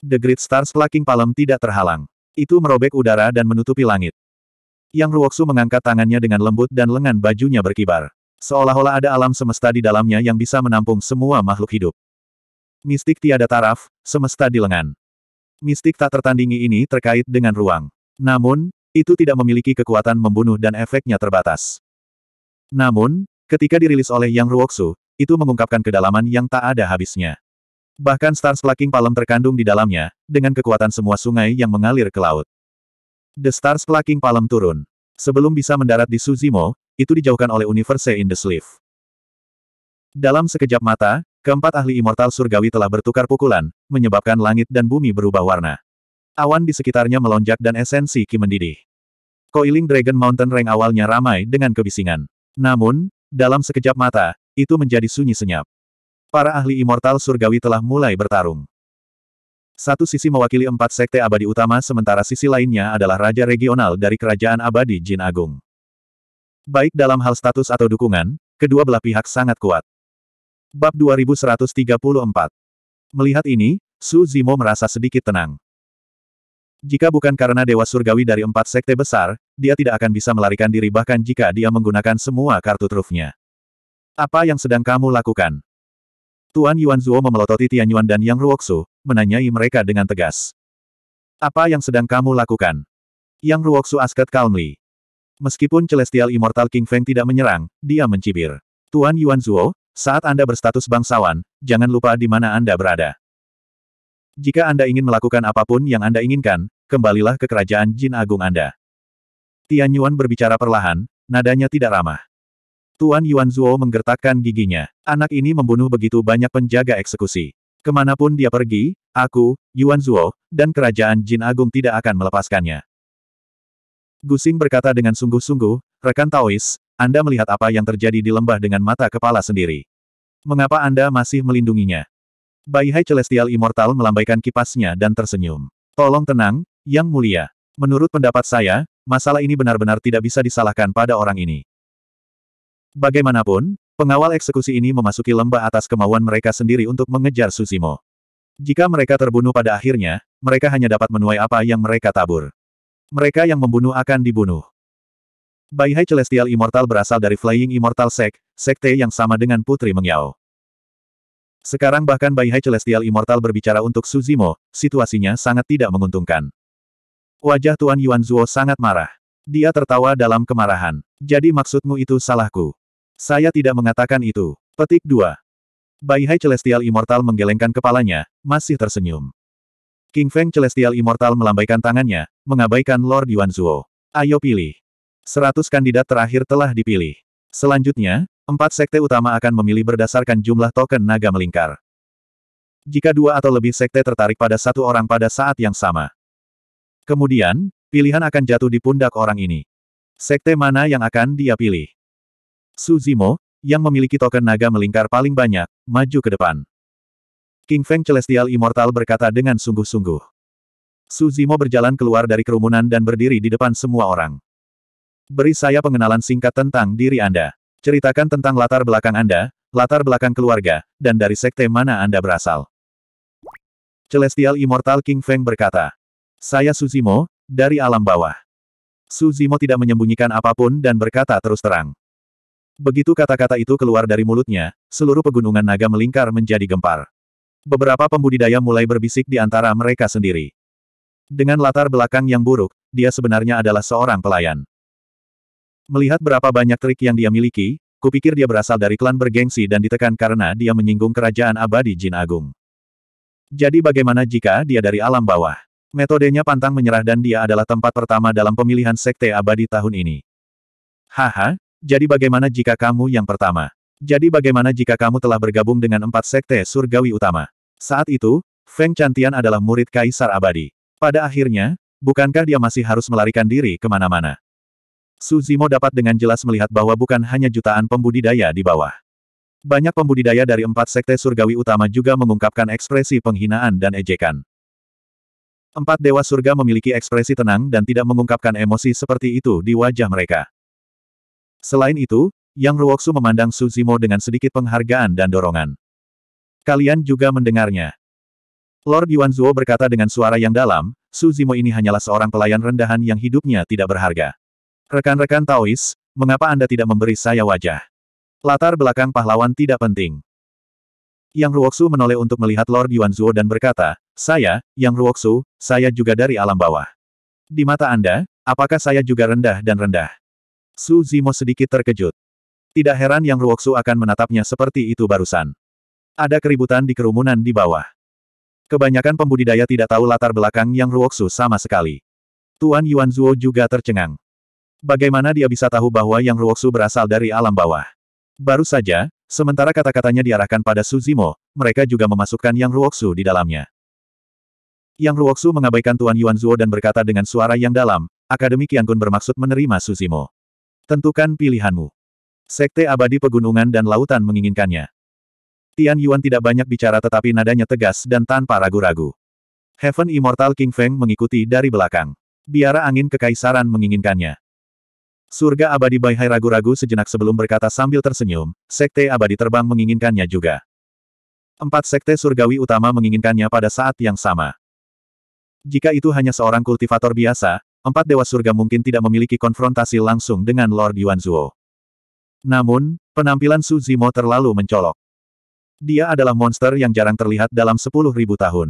The Great Stars Plucking Palm tidak terhalang. Itu merobek udara dan menutupi langit. Yang Ruoksu mengangkat tangannya dengan lembut dan lengan bajunya berkibar. Seolah-olah ada alam semesta di dalamnya yang bisa menampung semua makhluk hidup. Mistik tiada taraf, semesta di lengan. Mistik tak tertandingi ini terkait dengan ruang. Namun, itu tidak memiliki kekuatan membunuh dan efeknya terbatas. Namun, ketika dirilis oleh Yang Ruoksu, itu mengungkapkan kedalaman yang tak ada habisnya. Bahkan Star Splaking Palem terkandung di dalamnya, dengan kekuatan semua sungai yang mengalir ke laut. The Star Splaking Palem turun. Sebelum bisa mendarat di Suzimo, itu dijauhkan oleh Universe in the Sleeve. Dalam sekejap mata, keempat ahli immortal surgawi telah bertukar pukulan, menyebabkan langit dan bumi berubah warna. Awan di sekitarnya melonjak dan esensi Ki mendidih. Koiling Dragon Mountain Rank awalnya ramai dengan kebisingan. Namun, dalam sekejap mata, itu menjadi sunyi senyap. Para ahli immortal surgawi telah mulai bertarung. Satu sisi mewakili empat sekte abadi utama sementara sisi lainnya adalah raja regional dari kerajaan abadi Jin Agung. Baik dalam hal status atau dukungan, kedua belah pihak sangat kuat. Bab 2134 Melihat ini, Su Zimo merasa sedikit tenang. Jika bukan karena Dewa Surgawi dari empat sekte besar, dia tidak akan bisa melarikan diri bahkan jika dia menggunakan semua kartu trufnya. Apa yang sedang kamu lakukan? Tuan Yuan Zuo memelototi Tian Yuan dan Yang Ruoksu, menanyai mereka dengan tegas. Apa yang sedang kamu lakukan? Yang Ruoksu asket calmly. Meskipun Celestial Immortal King Feng tidak menyerang, dia mencibir. Tuan Yuan Zuo, saat Anda berstatus bangsawan, jangan lupa di mana Anda berada. Jika Anda ingin melakukan apapun yang Anda inginkan, kembalilah ke kerajaan Jin Agung Anda. Tian Yuan berbicara perlahan, nadanya tidak ramah. Tuan Yuan Zuo menggertakkan giginya. Anak ini membunuh begitu banyak penjaga eksekusi. Kemanapun dia pergi, aku, Yuan Zuo, dan kerajaan Jin Agung tidak akan melepaskannya. Gusing berkata dengan sungguh-sungguh, rekan Taois, Anda melihat apa yang terjadi di lembah dengan mata kepala sendiri. Mengapa Anda masih melindunginya? Bai Hai Celestial Immortal melambaikan kipasnya dan tersenyum. Tolong tenang, Yang Mulia. Menurut pendapat saya, masalah ini benar-benar tidak bisa disalahkan pada orang ini. Bagaimanapun, Pengawal eksekusi ini memasuki lembah atas kemauan mereka sendiri untuk mengejar Susimo. Jika mereka terbunuh pada akhirnya, mereka hanya dapat menuai apa yang mereka tabur. Mereka yang membunuh akan dibunuh. Bai Hai Celestial Immortal berasal dari Flying Immortal Sect, sekte yang sama dengan Putri Mengyao. Sekarang bahkan Bai Hai Celestial Immortal berbicara untuk Suzimo, situasinya sangat tidak menguntungkan. Wajah Tuan Yuan Zuo sangat marah. Dia tertawa dalam kemarahan. Jadi maksudmu itu salahku? Saya tidak mengatakan itu. Petik 2. Bai Hai Celestial Immortal menggelengkan kepalanya, masih tersenyum. King Feng Celestial Immortal melambaikan tangannya, mengabaikan Lord Yuan Zuo. Ayo pilih. Seratus kandidat terakhir telah dipilih. Selanjutnya, empat sekte utama akan memilih berdasarkan jumlah token naga melingkar. Jika dua atau lebih sekte tertarik pada satu orang pada saat yang sama. Kemudian, pilihan akan jatuh di pundak orang ini. Sekte mana yang akan dia pilih? Suzimo, yang memiliki token naga melingkar paling banyak, maju ke depan. King Feng Celestial Immortal berkata dengan sungguh-sungguh. Su Zimo berjalan keluar dari kerumunan dan berdiri di depan semua orang. Beri saya pengenalan singkat tentang diri Anda. Ceritakan tentang latar belakang Anda, latar belakang keluarga, dan dari sekte mana Anda berasal. Celestial Immortal King Feng berkata, Saya Su Zimo, dari alam bawah. Su Zimo tidak menyembunyikan apapun dan berkata terus terang. Begitu kata-kata itu keluar dari mulutnya, seluruh pegunungan naga melingkar menjadi gempar. Beberapa pembudidaya mulai berbisik di antara mereka sendiri. Dengan latar belakang yang buruk, dia sebenarnya adalah seorang pelayan. Melihat berapa banyak trik yang dia miliki, kupikir dia berasal dari klan bergengsi dan ditekan karena dia menyinggung kerajaan abadi Jin Agung. Jadi bagaimana jika dia dari alam bawah? Metodenya pantang menyerah dan dia adalah tempat pertama dalam pemilihan sekte abadi tahun ini. Haha, jadi bagaimana jika kamu yang pertama? Jadi bagaimana jika kamu telah bergabung dengan empat sekte surgawi utama? Saat itu, Feng Cantian adalah murid Kaisar Abadi. Pada akhirnya, bukankah dia masih harus melarikan diri kemana-mana? Su Zimo dapat dengan jelas melihat bahwa bukan hanya jutaan pembudidaya di bawah. Banyak pembudidaya dari empat sekte surgawi utama juga mengungkapkan ekspresi penghinaan dan ejekan. Empat dewa surga memiliki ekspresi tenang dan tidak mengungkapkan emosi seperti itu di wajah mereka. Selain itu, yang Ruoksu memandang Su Zimo dengan sedikit penghargaan dan dorongan. Kalian juga mendengarnya. Lord Yuan Zuo berkata dengan suara yang dalam, Su Zimo ini hanyalah seorang pelayan rendahan yang hidupnya tidak berharga. Rekan-rekan Taois, mengapa Anda tidak memberi saya wajah? Latar belakang pahlawan tidak penting. Yang Ruoksu menoleh untuk melihat Lord Yuan Zuo dan berkata, Saya, Yang Ruoksu, saya juga dari alam bawah. Di mata Anda, apakah saya juga rendah dan rendah? Su Zimo sedikit terkejut. Tidak heran yang Ruoksu akan menatapnya seperti itu barusan. Ada keributan di kerumunan di bawah. Kebanyakan pembudidaya tidak tahu latar belakang yang Ruoksu sama sekali. Tuan Yuan Zuo juga tercengang. Bagaimana dia bisa tahu bahwa yang Ruoksu berasal dari alam bawah? Baru saja, sementara kata-katanya diarahkan pada Suzimo, mereka juga memasukkan yang Ruoksu di dalamnya. Yang Ruoksu mengabaikan Tuan Yuan Zuo dan berkata dengan suara yang dalam, Akademi Qiangun bermaksud menerima Suzimo. Tentukan pilihanmu. Sekte abadi pegunungan dan lautan menginginkannya. Tian Yuan tidak banyak bicara tetapi nadanya tegas dan tanpa ragu-ragu. Heaven Immortal King Feng mengikuti dari belakang. Biara angin kekaisaran menginginkannya. Surga abadi Bai Hai ragu-ragu sejenak sebelum berkata sambil tersenyum, Sekte abadi terbang menginginkannya juga. Empat sekte surgawi utama menginginkannya pada saat yang sama. Jika itu hanya seorang kultivator biasa, empat dewa surga mungkin tidak memiliki konfrontasi langsung dengan Lord Yuan Zhuo. Namun, penampilan Su Zimo terlalu mencolok. Dia adalah monster yang jarang terlihat dalam 10.000 tahun.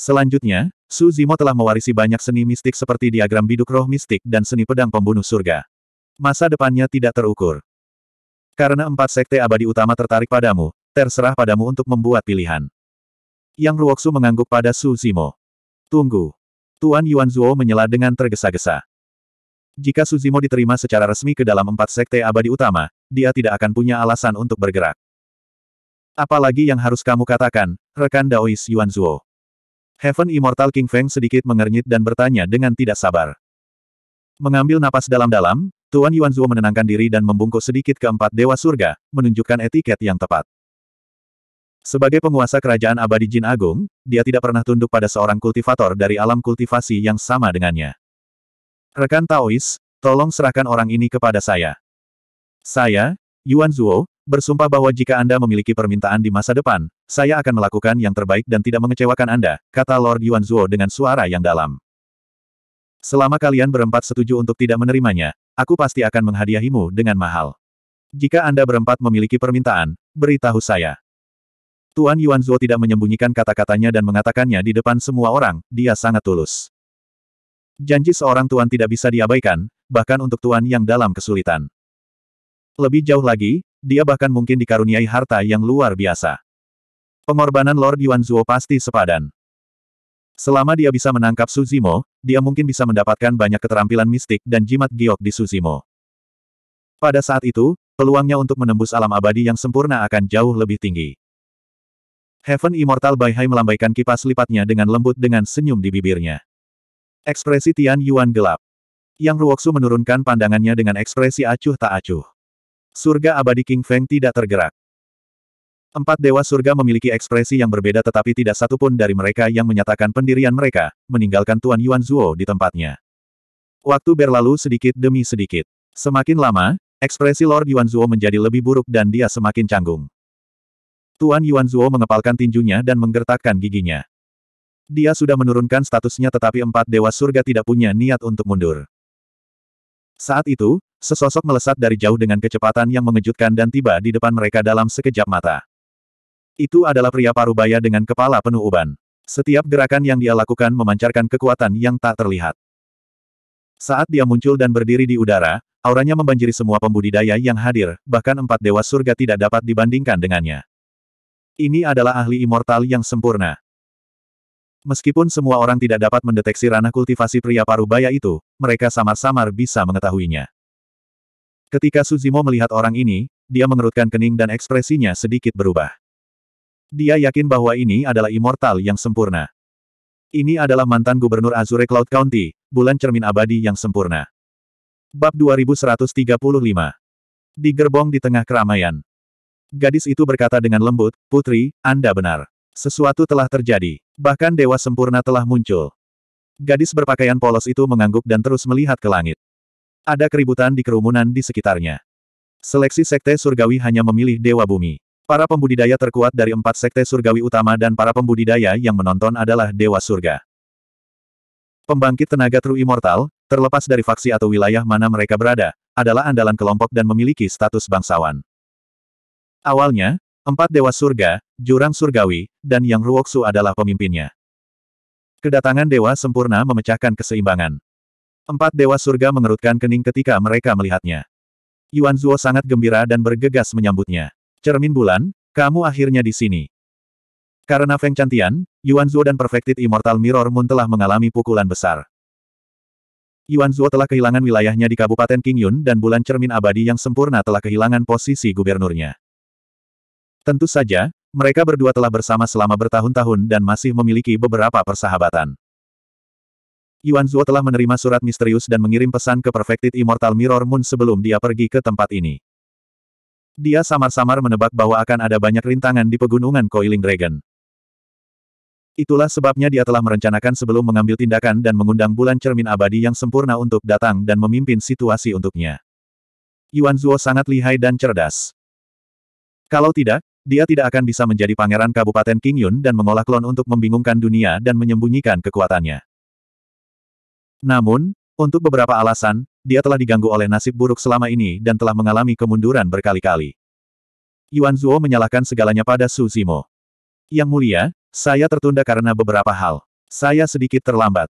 Selanjutnya, Su Zimo telah mewarisi banyak seni mistik seperti diagram biduk roh mistik dan seni pedang pembunuh surga. Masa depannya tidak terukur. Karena empat sekte abadi utama tertarik padamu, terserah padamu untuk membuat pilihan. Yang Ruoksu mengangguk pada Su Zimo. Tunggu. Tuan Yuan Zuo menyela dengan tergesa-gesa. Jika Suzimo diterima secara resmi ke dalam empat sekte abadi utama, dia tidak akan punya alasan untuk bergerak. Apalagi yang harus kamu katakan, rekan Daois Yuan Zhuo. Heaven Immortal King Feng sedikit mengernyit dan bertanya dengan tidak sabar. Mengambil napas dalam-dalam, Tuan Yuan Zhuo menenangkan diri dan membungkuk sedikit keempat dewa surga, menunjukkan etiket yang tepat. Sebagai penguasa kerajaan abadi Jin Agung, dia tidak pernah tunduk pada seorang kultivator dari alam kultivasi yang sama dengannya. Rekan Taois, tolong serahkan orang ini kepada saya. Saya, Yuan Zuo, bersumpah bahwa jika Anda memiliki permintaan di masa depan, saya akan melakukan yang terbaik dan tidak mengecewakan Anda, kata Lord Yuan Zuo dengan suara yang dalam. Selama kalian berempat setuju untuk tidak menerimanya, aku pasti akan menghadiahimu dengan mahal. Jika Anda berempat memiliki permintaan, beritahu saya. Tuan Yuan Zuo tidak menyembunyikan kata-katanya dan mengatakannya di depan semua orang, dia sangat tulus. Janji seorang tuan tidak bisa diabaikan, bahkan untuk tuan yang dalam kesulitan. Lebih jauh lagi, dia bahkan mungkin dikaruniai harta yang luar biasa. Pengorbanan Lord Yuan Zhuo pasti sepadan. Selama dia bisa menangkap Suzimo, dia mungkin bisa mendapatkan banyak keterampilan mistik dan jimat giok di Suzimo. Pada saat itu, peluangnya untuk menembus alam abadi yang sempurna akan jauh lebih tinggi. Heaven Immortal Baihai melambaikan kipas lipatnya dengan lembut dengan senyum di bibirnya. Ekspresi Tian Yuan gelap. Yang Ruoksu menurunkan pandangannya dengan ekspresi acuh tak acuh. Surga abadi King Feng tidak tergerak. Empat dewa surga memiliki ekspresi yang berbeda tetapi tidak satupun dari mereka yang menyatakan pendirian mereka, meninggalkan Tuan Yuan Zuo di tempatnya. Waktu berlalu sedikit demi sedikit. Semakin lama, ekspresi Lord Yuan Zuo menjadi lebih buruk dan dia semakin canggung. Tuan Yuan Zuo mengepalkan tinjunya dan menggertakkan giginya. Dia sudah menurunkan statusnya tetapi empat dewa surga tidak punya niat untuk mundur. Saat itu, sesosok melesat dari jauh dengan kecepatan yang mengejutkan dan tiba di depan mereka dalam sekejap mata. Itu adalah pria parubaya dengan kepala penuh uban. Setiap gerakan yang dia lakukan memancarkan kekuatan yang tak terlihat. Saat dia muncul dan berdiri di udara, auranya membanjiri semua pembudidaya yang hadir, bahkan empat dewa surga tidak dapat dibandingkan dengannya. Ini adalah ahli immortal yang sempurna. Meskipun semua orang tidak dapat mendeteksi ranah kultivasi pria parubaya itu, mereka samar-samar bisa mengetahuinya. Ketika Suzimo melihat orang ini, dia mengerutkan kening dan ekspresinya sedikit berubah. Dia yakin bahwa ini adalah immortal yang sempurna. Ini adalah mantan gubernur Azure Cloud County, bulan cermin abadi yang sempurna. Bab 2135 Di gerbong di tengah keramaian. Gadis itu berkata dengan lembut, Putri, Anda benar. Sesuatu telah terjadi. Bahkan dewa sempurna telah muncul. Gadis berpakaian polos itu mengangguk dan terus melihat ke langit. Ada keributan di kerumunan di sekitarnya. Seleksi sekte surgawi hanya memilih dewa bumi. Para pembudidaya terkuat dari empat sekte surgawi utama dan para pembudidaya yang menonton adalah dewa surga. Pembangkit tenaga True Immortal, terlepas dari faksi atau wilayah mana mereka berada, adalah andalan kelompok dan memiliki status bangsawan. Awalnya, Empat dewa surga, jurang surgawi, dan Yang Ruoksu adalah pemimpinnya. Kedatangan dewa sempurna memecahkan keseimbangan. Empat dewa surga mengerutkan kening ketika mereka melihatnya. Yuan Zuo sangat gembira dan bergegas menyambutnya. Cermin bulan, kamu akhirnya di sini. Karena Feng Chantian, Yuan Zuo dan Perfected Immortal Mirror Moon telah mengalami pukulan besar. Yuan Zuo telah kehilangan wilayahnya di Kabupaten Qingyun dan bulan cermin abadi yang sempurna telah kehilangan posisi gubernurnya. Tentu saja, mereka berdua telah bersama selama bertahun-tahun dan masih memiliki beberapa persahabatan. Yuan Zuo telah menerima surat misterius dan mengirim pesan ke Perfected Immortal Mirror Moon sebelum dia pergi ke tempat ini. Dia samar-samar menebak bahwa akan ada banyak rintangan di pegunungan Coiling Dragon. Itulah sebabnya dia telah merencanakan sebelum mengambil tindakan dan mengundang bulan cermin abadi yang sempurna untuk datang dan memimpin situasi untuknya. Yuan Zuo sangat lihai dan cerdas. Kalau tidak, dia tidak akan bisa menjadi pangeran Kabupaten King Yun dan mengolah klon untuk membingungkan dunia dan menyembunyikan kekuatannya. Namun, untuk beberapa alasan, dia telah diganggu oleh nasib buruk selama ini dan telah mengalami kemunduran berkali-kali. Yuan Zuo menyalahkan segalanya pada Su Zimo. Yang mulia, saya tertunda karena beberapa hal. Saya sedikit terlambat.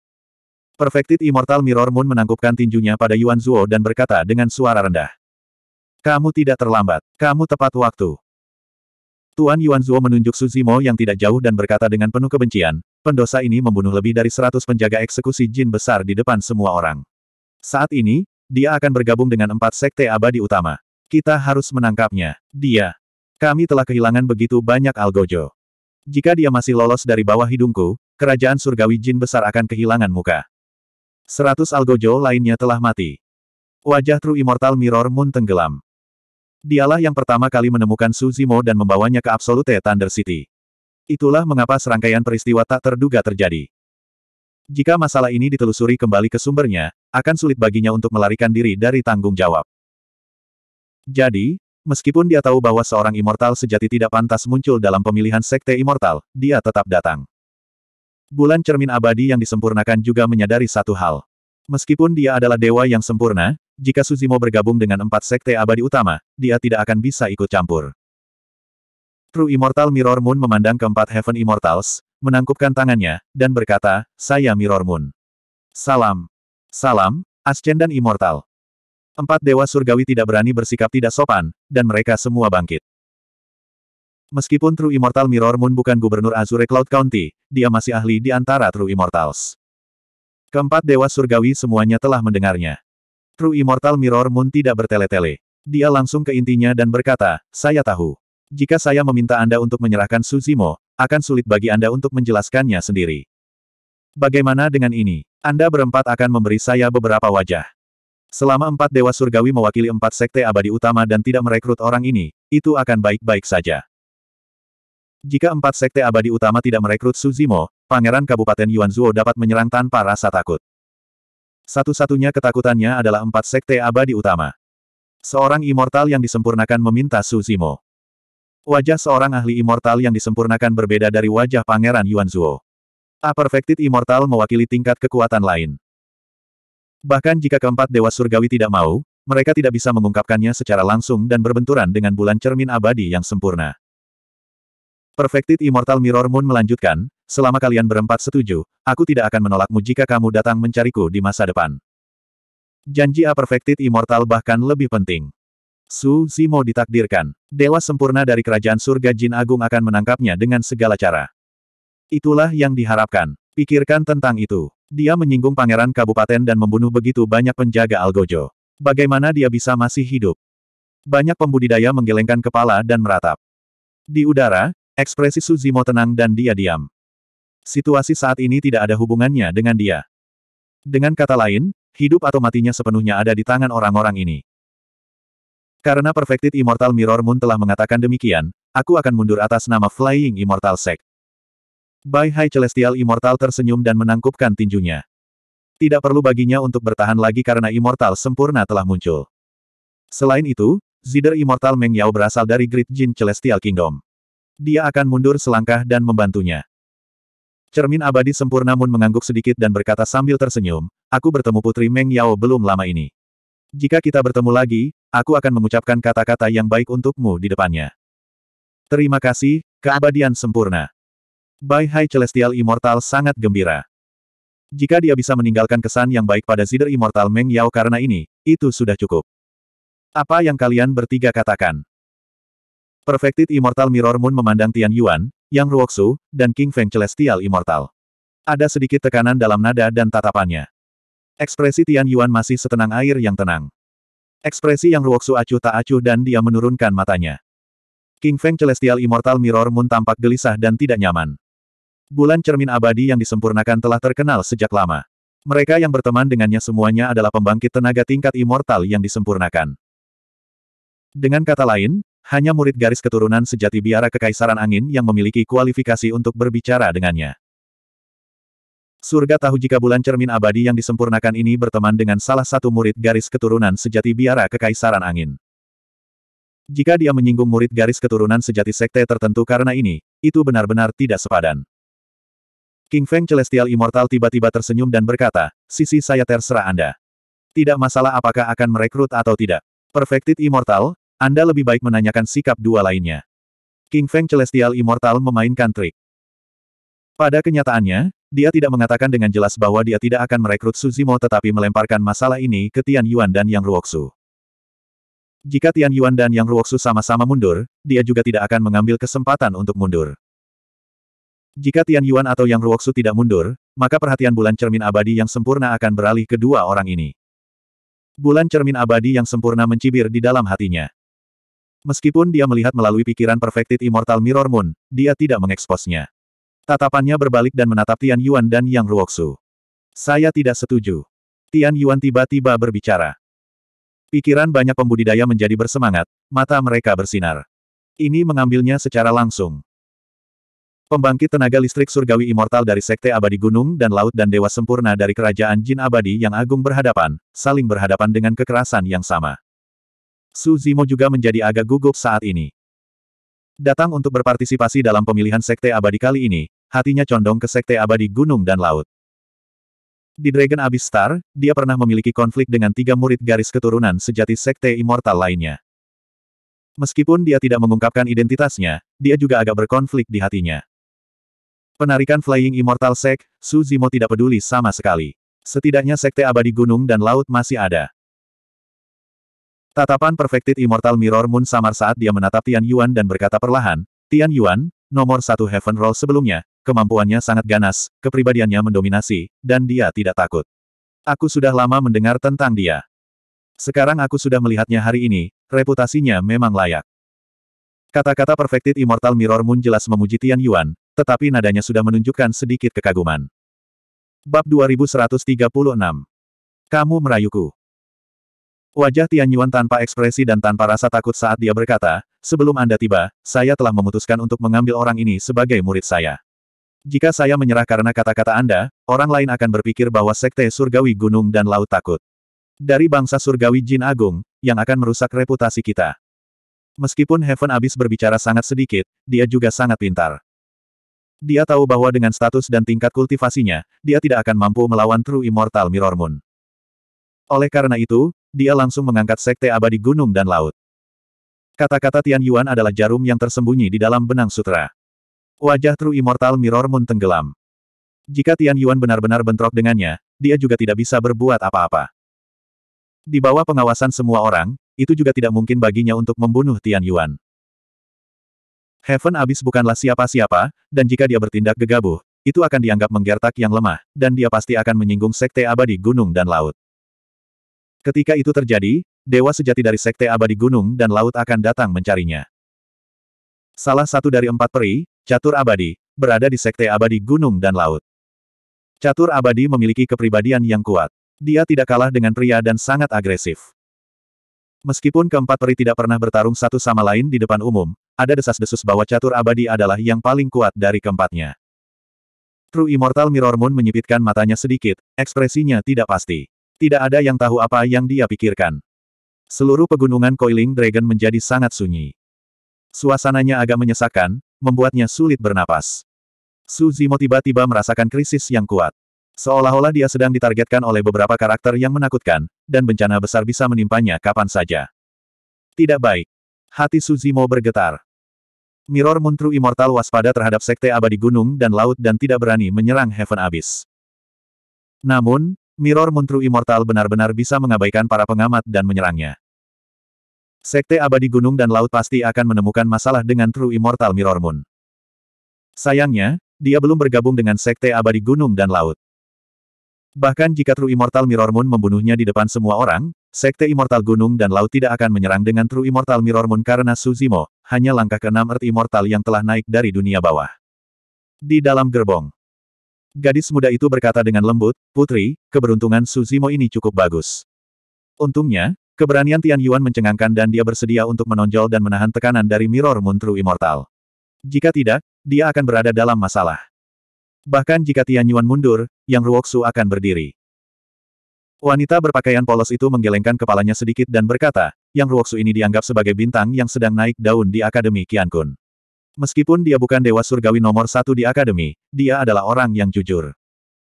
Perfected Immortal Mirror Moon menangkupkan tinjunya pada Yuan Zuo dan berkata dengan suara rendah. Kamu tidak terlambat, kamu tepat waktu. Tuan Yuan Zuo menunjuk Suzimo yang tidak jauh dan berkata dengan penuh kebencian, pendosa ini membunuh lebih dari seratus penjaga eksekusi jin besar di depan semua orang. Saat ini, dia akan bergabung dengan empat sekte abadi utama. Kita harus menangkapnya. Dia. Kami telah kehilangan begitu banyak Algojo. Jika dia masih lolos dari bawah hidungku, kerajaan surgawi jin besar akan kehilangan muka. Seratus Algojo lainnya telah mati. Wajah True Immortal Mirror Moon tenggelam. Dialah yang pertama kali menemukan Suzimo dan membawanya ke Absolute Thunder City. Itulah mengapa serangkaian peristiwa tak terduga terjadi. Jika masalah ini ditelusuri kembali ke sumbernya, akan sulit baginya untuk melarikan diri dari tanggung jawab. Jadi, meskipun dia tahu bahwa seorang immortal sejati tidak pantas muncul dalam pemilihan sekte immortal, dia tetap datang. Bulan cermin abadi yang disempurnakan juga menyadari satu hal. Meskipun dia adalah dewa yang sempurna, jika Suzimo bergabung dengan empat sekte abadi utama, dia tidak akan bisa ikut campur. True Immortal Mirror Moon memandang keempat Heaven Immortals, menangkupkan tangannya, dan berkata, Saya Mirror Moon. Salam. Salam, Ascendant Immortal. Empat dewa surgawi tidak berani bersikap tidak sopan, dan mereka semua bangkit. Meskipun True Immortal Mirror Moon bukan gubernur Azure Cloud County, dia masih ahli di antara True Immortals. Keempat dewa surgawi semuanya telah mendengarnya. True Immortal Mirror Moon tidak bertele-tele. Dia langsung ke intinya dan berkata, saya tahu. Jika saya meminta Anda untuk menyerahkan Suzimo, akan sulit bagi Anda untuk menjelaskannya sendiri. Bagaimana dengan ini? Anda berempat akan memberi saya beberapa wajah. Selama empat dewa surgawi mewakili empat sekte abadi utama dan tidak merekrut orang ini, itu akan baik-baik saja. Jika empat sekte abadi utama tidak merekrut Suzimo, Pangeran Kabupaten Yuanzuo dapat menyerang tanpa rasa takut. Satu-satunya ketakutannya adalah empat sekte abadi utama. Seorang immortal yang disempurnakan meminta Suzimo. Wajah seorang ahli immortal yang disempurnakan berbeda dari wajah Pangeran Yuan Yuanzuo. A Perfected Immortal mewakili tingkat kekuatan lain. Bahkan jika keempat dewa surgawi tidak mau, mereka tidak bisa mengungkapkannya secara langsung dan berbenturan dengan bulan cermin abadi yang sempurna. Perfected Immortal Mirror Moon melanjutkan, selama kalian berempat setuju, aku tidak akan menolakmu jika kamu datang mencariku di masa depan. Janji A Perfected Immortal bahkan lebih penting. Su Zimo ditakdirkan. Dewa sempurna dari kerajaan surga Jin Agung akan menangkapnya dengan segala cara. Itulah yang diharapkan. Pikirkan tentang itu. Dia menyinggung pangeran kabupaten dan membunuh begitu banyak penjaga Algojo. Bagaimana dia bisa masih hidup? Banyak pembudidaya menggelengkan kepala dan meratap. Di udara, ekspresi Suzimo tenang dan dia diam situasi saat ini tidak ada hubungannya dengan dia. Dengan kata lain, hidup atau matinya sepenuhnya ada di tangan orang-orang ini. Karena Perfected Immortal Mirror Moon telah mengatakan demikian, aku akan mundur atas nama Flying Immortal Sect. Bai Hai Celestial Immortal tersenyum dan menangkupkan tinjunya. Tidak perlu baginya untuk bertahan lagi karena Immortal sempurna telah muncul. Selain itu, Zider Immortal Meng Yao berasal dari Great Jin Celestial Kingdom. Dia akan mundur selangkah dan membantunya. Cermin abadi sempurna Mun mengangguk sedikit dan berkata sambil tersenyum, aku bertemu Putri Meng Yao belum lama ini. Jika kita bertemu lagi, aku akan mengucapkan kata-kata yang baik untukmu di depannya. Terima kasih, keabadian sempurna. Bai Hai Celestial Immortal sangat gembira. Jika dia bisa meninggalkan kesan yang baik pada Zider Immortal Meng Yao karena ini, itu sudah cukup. Apa yang kalian bertiga katakan? Perfected Immortal Mirror Moon memandang Tian Yuan, yang Ruoksu, dan King Feng Celestial Immortal. Ada sedikit tekanan dalam nada dan tatapannya. Ekspresi Tian Yuan masih setenang air yang tenang. Ekspresi Yang Ruoksu acuh tak acuh dan dia menurunkan matanya. King Feng Celestial Immortal Mirror Moon tampak gelisah dan tidak nyaman. Bulan cermin abadi yang disempurnakan telah terkenal sejak lama. Mereka yang berteman dengannya semuanya adalah pembangkit tenaga tingkat immortal yang disempurnakan. Dengan kata lain, hanya murid garis keturunan sejati biara Kekaisaran Angin yang memiliki kualifikasi untuk berbicara dengannya. Surga tahu jika bulan cermin abadi yang disempurnakan ini berteman dengan salah satu murid garis keturunan sejati biara Kekaisaran Angin. Jika dia menyinggung murid garis keturunan sejati sekte tertentu karena ini, itu benar-benar tidak sepadan. King Feng Celestial Immortal tiba-tiba tersenyum dan berkata, sisi saya terserah Anda. Tidak masalah apakah akan merekrut atau tidak. Perfected Immortal, anda lebih baik menanyakan sikap dua lainnya. King Feng Celestial Immortal memainkan trik. Pada kenyataannya, dia tidak mengatakan dengan jelas bahwa dia tidak akan merekrut Suzimo tetapi melemparkan masalah ini ke Tian Yuan dan Yang Ruoksu. Jika Tian Yuan dan Yang Ruoksu sama-sama mundur, dia juga tidak akan mengambil kesempatan untuk mundur. Jika Tian Yuan atau Yang Ruoksu tidak mundur, maka perhatian bulan cermin abadi yang sempurna akan beralih ke dua orang ini. Bulan cermin abadi yang sempurna mencibir di dalam hatinya. Meskipun dia melihat melalui pikiran Perfected Immortal Mirror Moon, dia tidak mengeksposnya. Tatapannya berbalik dan menatap Tian Yuan dan Yang Ruoksu. Saya tidak setuju. Tian Yuan tiba-tiba berbicara. Pikiran banyak pembudidaya menjadi bersemangat, mata mereka bersinar. Ini mengambilnya secara langsung. Pembangkit tenaga listrik surgawi immortal dari Sekte Abadi Gunung dan Laut dan Dewa Sempurna dari Kerajaan Jin Abadi yang agung berhadapan, saling berhadapan dengan kekerasan yang sama. Su Zimo juga menjadi agak gugup saat ini. Datang untuk berpartisipasi dalam pemilihan Sekte Abadi kali ini, hatinya condong ke Sekte Abadi Gunung dan Laut. Di Dragon Abyss Star, dia pernah memiliki konflik dengan tiga murid garis keturunan sejati Sekte Immortal lainnya. Meskipun dia tidak mengungkapkan identitasnya, dia juga agak berkonflik di hatinya. Penarikan Flying Immortal Sek, Su Zimo tidak peduli sama sekali. Setidaknya Sekte Abadi Gunung dan Laut masih ada. Tatapan perfected Immortal Mirror Moon samar saat dia menatap Tian Yuan dan berkata perlahan, Tian Yuan, nomor satu Heaven Roll sebelumnya, kemampuannya sangat ganas, kepribadiannya mendominasi, dan dia tidak takut. Aku sudah lama mendengar tentang dia. Sekarang aku sudah melihatnya hari ini, reputasinya memang layak. Kata-kata perfected Immortal Mirror Moon jelas memuji Tian Yuan, tetapi nadanya sudah menunjukkan sedikit kekaguman. Bab 2136 Kamu merayuku. Wajah Tian Yuan tanpa ekspresi dan tanpa rasa takut saat dia berkata, sebelum Anda tiba, saya telah memutuskan untuk mengambil orang ini sebagai murid saya. Jika saya menyerah karena kata-kata Anda, orang lain akan berpikir bahwa sekte surgawi gunung dan laut takut. Dari bangsa surgawi jin agung, yang akan merusak reputasi kita. Meskipun Heaven Abyss berbicara sangat sedikit, dia juga sangat pintar. Dia tahu bahwa dengan status dan tingkat kultivasinya, dia tidak akan mampu melawan True Immortal Mirror Moon. Oleh karena itu, dia langsung mengangkat sekte abadi gunung dan laut. Kata-kata Tian Yuan adalah jarum yang tersembunyi di dalam benang sutra. Wajah True Immortal Mirror Moon tenggelam. Jika Tian Yuan benar-benar bentrok dengannya, dia juga tidak bisa berbuat apa-apa. Di bawah pengawasan semua orang, itu juga tidak mungkin baginya untuk membunuh Tian Yuan. Heaven Abyss bukanlah siapa-siapa, dan jika dia bertindak gegabah, itu akan dianggap menggertak yang lemah, dan dia pasti akan menyinggung sekte abadi gunung dan laut. Ketika itu terjadi, dewa sejati dari Sekte Abadi Gunung dan Laut akan datang mencarinya. Salah satu dari empat peri, Catur Abadi, berada di Sekte Abadi Gunung dan Laut. Catur Abadi memiliki kepribadian yang kuat. Dia tidak kalah dengan pria dan sangat agresif. Meskipun keempat peri tidak pernah bertarung satu sama lain di depan umum, ada desas-desus bahwa Catur Abadi adalah yang paling kuat dari keempatnya. True Immortal Mirror Moon menyipitkan matanya sedikit, ekspresinya tidak pasti. Tidak ada yang tahu apa yang dia pikirkan. Seluruh pegunungan Coiling Dragon menjadi sangat sunyi. Suasananya agak menyesakkan, membuatnya sulit bernapas. Su Zimo tiba-tiba merasakan krisis yang kuat. Seolah-olah dia sedang ditargetkan oleh beberapa karakter yang menakutkan, dan bencana besar bisa menimpanya kapan saja. Tidak baik. Hati Suzimo bergetar. Mirror Moon Immortal waspada terhadap sekte abadi gunung dan laut dan tidak berani menyerang Heaven Abyss. Namun, Mirror Moon True Immortal benar-benar bisa mengabaikan para pengamat dan menyerangnya. Sekte abadi gunung dan laut pasti akan menemukan masalah dengan True Immortal Mirror Moon. Sayangnya, dia belum bergabung dengan Sekte abadi gunung dan laut. Bahkan jika True Immortal Mirror Moon membunuhnya di depan semua orang, Sekte Immortal Gunung dan Laut tidak akan menyerang dengan True Immortal Mirror Moon karena Suzimo, hanya langkah keenam Earth Immortal yang telah naik dari dunia bawah. Di dalam gerbong, Gadis muda itu berkata dengan lembut, Putri, keberuntungan Suzimo ini cukup bagus. Untungnya, keberanian Tian Yuan mencengangkan dan dia bersedia untuk menonjol dan menahan tekanan dari Mirror Moon True Immortal. Jika tidak, dia akan berada dalam masalah. Bahkan jika Tian Yuan mundur, Yang Ruoksu akan berdiri. Wanita berpakaian polos itu menggelengkan kepalanya sedikit dan berkata, Yang Ruoksu ini dianggap sebagai bintang yang sedang naik daun di Akademi Kun." Meskipun dia bukan dewa surgawi nomor satu di akademi, dia adalah orang yang jujur.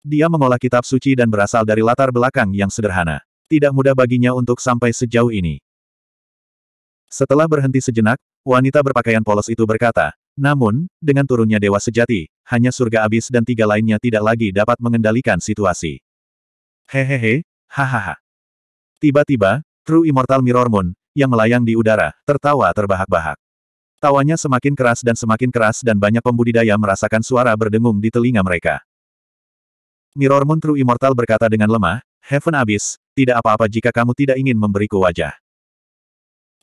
Dia mengolah kitab suci dan berasal dari latar belakang yang sederhana. Tidak mudah baginya untuk sampai sejauh ini. Setelah berhenti sejenak, wanita berpakaian polos itu berkata, namun, dengan turunnya dewa sejati, hanya surga abis dan tiga lainnya tidak lagi dapat mengendalikan situasi. Hehehe, hahaha. Tiba-tiba, True Immortal Mirror Moon, yang melayang di udara, tertawa terbahak-bahak. Tawanya semakin keras dan semakin keras dan banyak pembudidaya merasakan suara berdengung di telinga mereka. Mirror Moon True Immortal berkata dengan lemah, Heaven Abyss, tidak apa-apa jika kamu tidak ingin memberiku wajah.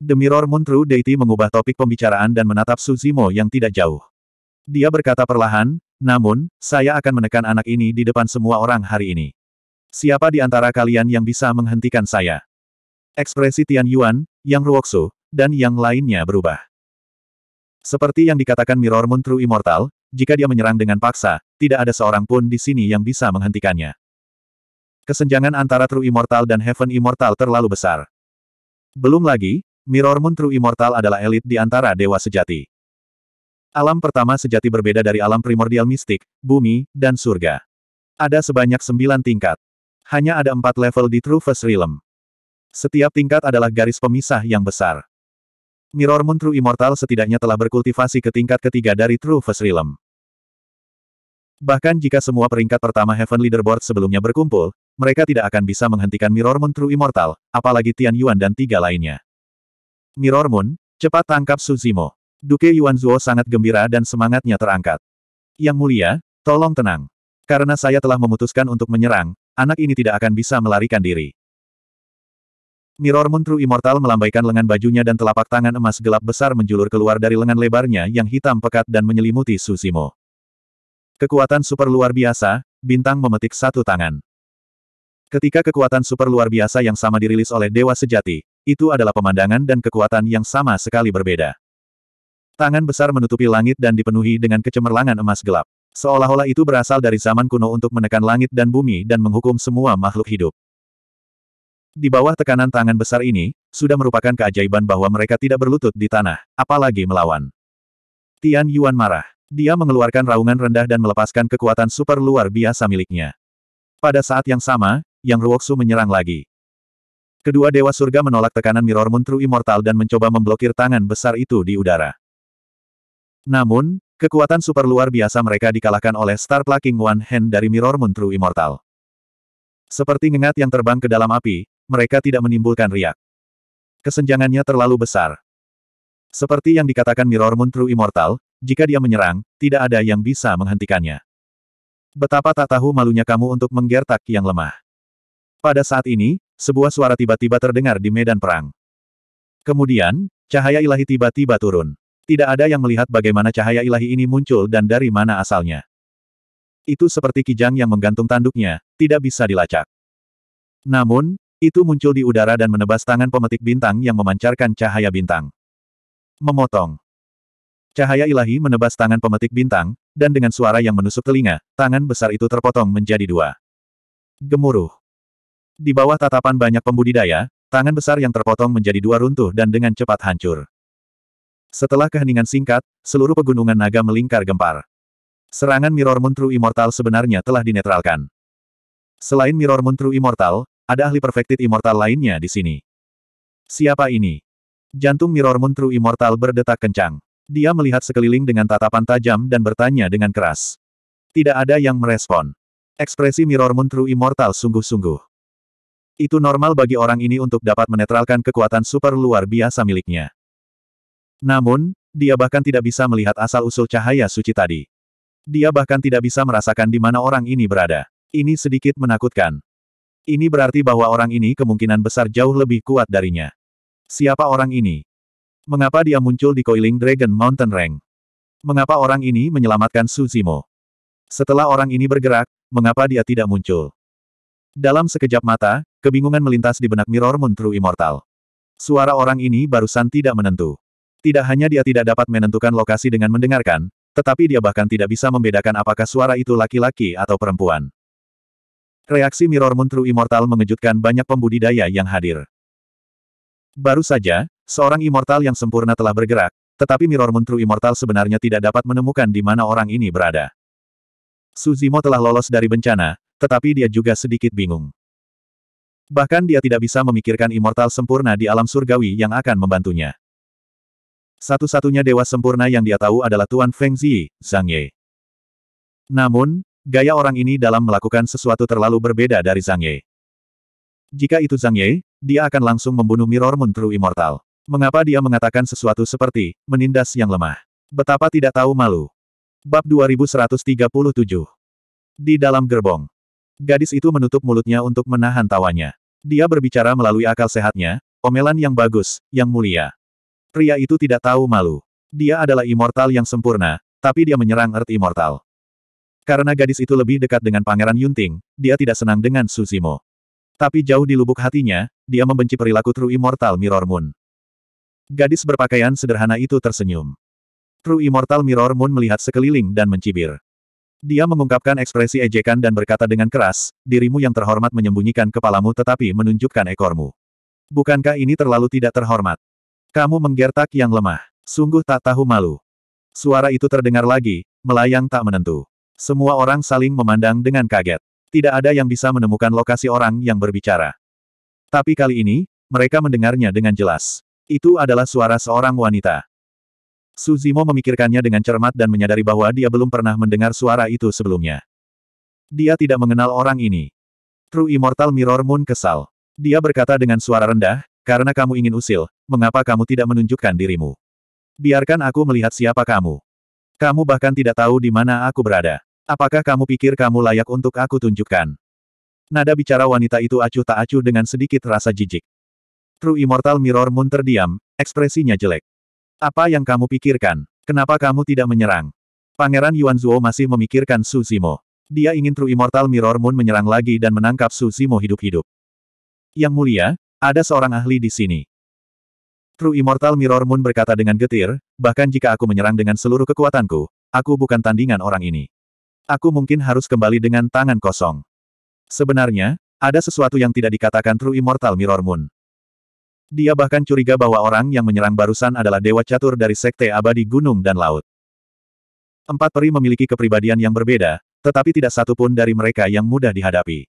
The Mirror Moon True Deity mengubah topik pembicaraan dan menatap Suzimo yang tidak jauh. Dia berkata perlahan, namun, saya akan menekan anak ini di depan semua orang hari ini. Siapa di antara kalian yang bisa menghentikan saya? Ekspresi Tian Yuan, Yang Ruoksu, dan yang lainnya berubah. Seperti yang dikatakan Mirror Moon True Immortal, jika dia menyerang dengan paksa, tidak ada seorang pun di sini yang bisa menghentikannya. Kesenjangan antara True Immortal dan Heaven Immortal terlalu besar. Belum lagi, Mirror Moon True Immortal adalah elit di antara dewa sejati. Alam pertama sejati berbeda dari alam primordial mistik, bumi, dan surga. Ada sebanyak sembilan tingkat. Hanya ada empat level di True First Realm. Setiap tingkat adalah garis pemisah yang besar. Mirror Moon True Immortal setidaknya telah berkultivasi ke tingkat ketiga dari True First Realm. Bahkan jika semua peringkat pertama Heaven Leaderboard sebelumnya berkumpul, mereka tidak akan bisa menghentikan Mirror Moon True Immortal, apalagi Tian Yuan dan tiga lainnya. Mirror Moon, cepat tangkap Suzimo. Duke Yuan Zuo sangat gembira dan semangatnya terangkat. Yang mulia, tolong tenang. Karena saya telah memutuskan untuk menyerang, anak ini tidak akan bisa melarikan diri. Mirror Moon True Immortal melambaikan lengan bajunya dan telapak tangan emas gelap besar menjulur keluar dari lengan lebarnya yang hitam pekat dan menyelimuti Susimo. Kekuatan super luar biasa, bintang memetik satu tangan. Ketika kekuatan super luar biasa yang sama dirilis oleh Dewa Sejati, itu adalah pemandangan dan kekuatan yang sama sekali berbeda. Tangan besar menutupi langit dan dipenuhi dengan kecemerlangan emas gelap. Seolah-olah itu berasal dari zaman kuno untuk menekan langit dan bumi dan menghukum semua makhluk hidup. Di bawah tekanan tangan besar ini, sudah merupakan keajaiban bahwa mereka tidak berlutut di tanah, apalagi melawan. Tian Yuan marah. Dia mengeluarkan raungan rendah dan melepaskan kekuatan super luar biasa miliknya. Pada saat yang sama, Yang Ruoksu menyerang lagi. Kedua Dewa Surga menolak tekanan Mirror Moon True Immortal dan mencoba memblokir tangan besar itu di udara. Namun, kekuatan super luar biasa mereka dikalahkan oleh Star Plucking One Hand dari Mirror Moon True Immortal. Seperti ngengat yang terbang ke dalam api, mereka tidak menimbulkan riak. Kesenjangannya terlalu besar. Seperti yang dikatakan Mirror Moon True Immortal, jika dia menyerang, tidak ada yang bisa menghentikannya. Betapa tak tahu malunya kamu untuk menggertak yang lemah. Pada saat ini, sebuah suara tiba-tiba terdengar di medan perang. Kemudian, cahaya ilahi tiba-tiba turun. Tidak ada yang melihat bagaimana cahaya ilahi ini muncul dan dari mana asalnya. Itu seperti kijang yang menggantung tanduknya, tidak bisa dilacak. Namun, itu muncul di udara dan menebas tangan pemetik bintang yang memancarkan cahaya bintang. Memotong. Cahaya ilahi menebas tangan pemetik bintang, dan dengan suara yang menusuk telinga, tangan besar itu terpotong menjadi dua. Gemuruh. Di bawah tatapan banyak pembudidaya, tangan besar yang terpotong menjadi dua runtuh dan dengan cepat hancur. Setelah keheningan singkat, seluruh pegunungan naga melingkar gempar. Serangan Mirror Moon True Immortal sebenarnya telah dinetralkan. Selain Mirror Moon True Immortal, ada ahli perfected immortal lainnya di sini. Siapa ini? Jantung Mirror Moon True Immortal berdetak kencang. Dia melihat sekeliling dengan tatapan tajam dan bertanya dengan keras. Tidak ada yang merespon. Ekspresi Mirror Moon True Immortal sungguh-sungguh. Itu normal bagi orang ini untuk dapat menetralkan kekuatan super luar biasa miliknya. Namun, dia bahkan tidak bisa melihat asal-usul cahaya suci tadi. Dia bahkan tidak bisa merasakan di mana orang ini berada. Ini sedikit menakutkan. Ini berarti bahwa orang ini kemungkinan besar jauh lebih kuat darinya. Siapa orang ini? Mengapa dia muncul di Coiling Dragon Mountain Rank? Mengapa orang ini menyelamatkan Suzimo? Setelah orang ini bergerak, mengapa dia tidak muncul? Dalam sekejap mata, kebingungan melintas di benak Mirror Moon True Immortal. Suara orang ini barusan tidak menentu. Tidak hanya dia tidak dapat menentukan lokasi dengan mendengarkan, tetapi dia bahkan tidak bisa membedakan apakah suara itu laki-laki atau perempuan. Reaksi Mirror Moon True Immortal mengejutkan banyak pembudidaya yang hadir. Baru saja, seorang immortal yang sempurna telah bergerak, tetapi Mirror Moon True Immortal sebenarnya tidak dapat menemukan di mana orang ini berada. Suzimo telah lolos dari bencana, tetapi dia juga sedikit bingung. Bahkan dia tidak bisa memikirkan immortal sempurna di alam surgawi yang akan membantunya. Satu-satunya dewa sempurna yang dia tahu adalah Tuan Feng Zi, Zhang Ye. Namun, Gaya orang ini dalam melakukan sesuatu terlalu berbeda dari Zhang Ye. Jika itu Zhang Ye, dia akan langsung membunuh Mirror Moon True Immortal. Mengapa dia mengatakan sesuatu seperti, menindas yang lemah? Betapa tidak tahu malu. Bab 2137 Di dalam gerbong. Gadis itu menutup mulutnya untuk menahan tawanya. Dia berbicara melalui akal sehatnya, omelan yang bagus, yang mulia. Pria itu tidak tahu malu. Dia adalah immortal yang sempurna, tapi dia menyerang Earth Immortal. Karena gadis itu lebih dekat dengan Pangeran Yunting, dia tidak senang dengan Suzimo. Tapi jauh di lubuk hatinya, dia membenci perilaku True Immortal Mirror Moon. Gadis berpakaian sederhana itu tersenyum. True Immortal Mirror Moon melihat sekeliling dan mencibir. Dia mengungkapkan ekspresi ejekan dan berkata dengan keras, dirimu yang terhormat menyembunyikan kepalamu tetapi menunjukkan ekormu. Bukankah ini terlalu tidak terhormat? Kamu menggertak yang lemah. Sungguh tak tahu malu. Suara itu terdengar lagi, melayang tak menentu. Semua orang saling memandang dengan kaget. Tidak ada yang bisa menemukan lokasi orang yang berbicara. Tapi kali ini, mereka mendengarnya dengan jelas. Itu adalah suara seorang wanita. Suzimo memikirkannya dengan cermat dan menyadari bahwa dia belum pernah mendengar suara itu sebelumnya. Dia tidak mengenal orang ini. True Immortal Mirror Moon kesal. Dia berkata dengan suara rendah, karena kamu ingin usil, mengapa kamu tidak menunjukkan dirimu? Biarkan aku melihat siapa kamu. Kamu bahkan tidak tahu di mana aku berada. Apakah kamu pikir kamu layak untuk aku tunjukkan? Nada bicara wanita itu acuh tak acuh dengan sedikit rasa jijik. True Immortal Mirror Moon terdiam, ekspresinya jelek. Apa yang kamu pikirkan? Kenapa kamu tidak menyerang? Pangeran Yuan Zhuo masih memikirkan Su Zimo. Dia ingin True Immortal Mirror Moon menyerang lagi dan menangkap Su Zimo hidup-hidup. Yang mulia, ada seorang ahli di sini. True Immortal Mirror Moon berkata dengan getir, bahkan jika aku menyerang dengan seluruh kekuatanku, aku bukan tandingan orang ini. Aku mungkin harus kembali dengan tangan kosong. Sebenarnya, ada sesuatu yang tidak dikatakan True Immortal Mirror Moon. Dia bahkan curiga bahwa orang yang menyerang barusan adalah dewa catur dari sekte abadi gunung dan laut. Empat peri memiliki kepribadian yang berbeda, tetapi tidak satu pun dari mereka yang mudah dihadapi.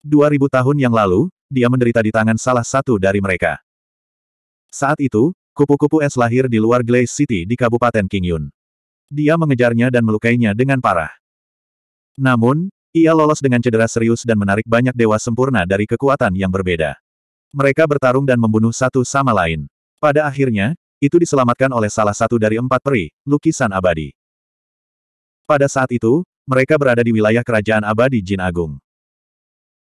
2000 tahun yang lalu, dia menderita di tangan salah satu dari mereka. Saat itu, kupu-kupu es lahir di luar Glaze City di Kabupaten Kingyun. Dia mengejarnya dan melukainya dengan parah. Namun, ia lolos dengan cedera serius dan menarik banyak dewa sempurna dari kekuatan yang berbeda. Mereka bertarung dan membunuh satu sama lain. Pada akhirnya, itu diselamatkan oleh salah satu dari empat peri, lukisan abadi. Pada saat itu, mereka berada di wilayah kerajaan abadi Jin Agung.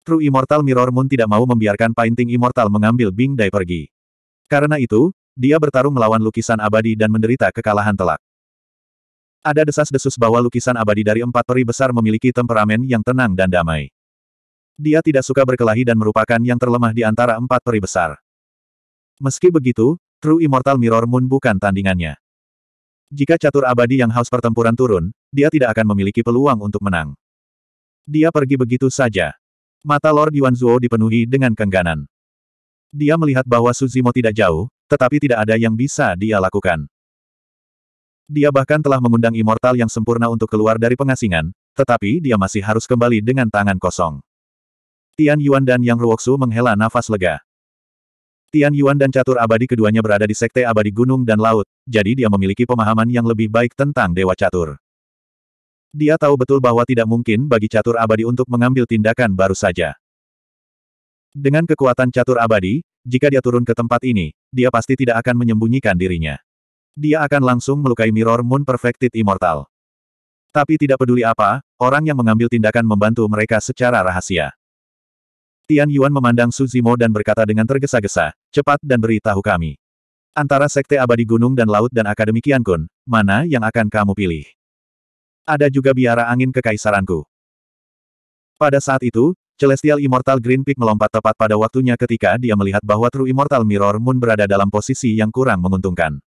True Immortal Mirror Moon tidak mau membiarkan Painting Immortal mengambil Bing Dai pergi. Karena itu, dia bertarung melawan lukisan abadi dan menderita kekalahan telak. Ada desas-desus bahwa lukisan abadi dari empat peri besar memiliki temperamen yang tenang dan damai. Dia tidak suka berkelahi dan merupakan yang terlemah di antara empat peri besar. Meski begitu, True Immortal Mirror Moon bukan tandingannya. Jika catur abadi yang haus pertempuran turun, dia tidak akan memiliki peluang untuk menang. Dia pergi begitu saja. Mata Lord Yuan Zuo dipenuhi dengan kengganan. Dia melihat bahwa Suzimo tidak jauh, tetapi tidak ada yang bisa dia lakukan. Dia bahkan telah mengundang immortal yang sempurna untuk keluar dari pengasingan, tetapi dia masih harus kembali dengan tangan kosong. Tian Yuan dan Yang Ruoksu menghela nafas lega. Tian Yuan dan Catur Abadi keduanya berada di Sekte Abadi Gunung dan Laut, jadi dia memiliki pemahaman yang lebih baik tentang Dewa Catur. Dia tahu betul bahwa tidak mungkin bagi Catur Abadi untuk mengambil tindakan baru saja. Dengan kekuatan Catur Abadi, jika dia turun ke tempat ini, dia pasti tidak akan menyembunyikan dirinya. Dia akan langsung melukai Mirror Moon Perfected Immortal. Tapi tidak peduli apa, orang yang mengambil tindakan membantu mereka secara rahasia. Tian Yuan memandang Suzimo dan berkata dengan tergesa-gesa, cepat dan beritahu kami. Antara Sekte Abadi Gunung dan Laut dan Akademi Kun, mana yang akan kamu pilih? Ada juga biara angin kekaisaranku. Pada saat itu, Celestial Immortal Green Peak melompat tepat pada waktunya ketika dia melihat bahwa True Immortal Mirror Moon berada dalam posisi yang kurang menguntungkan.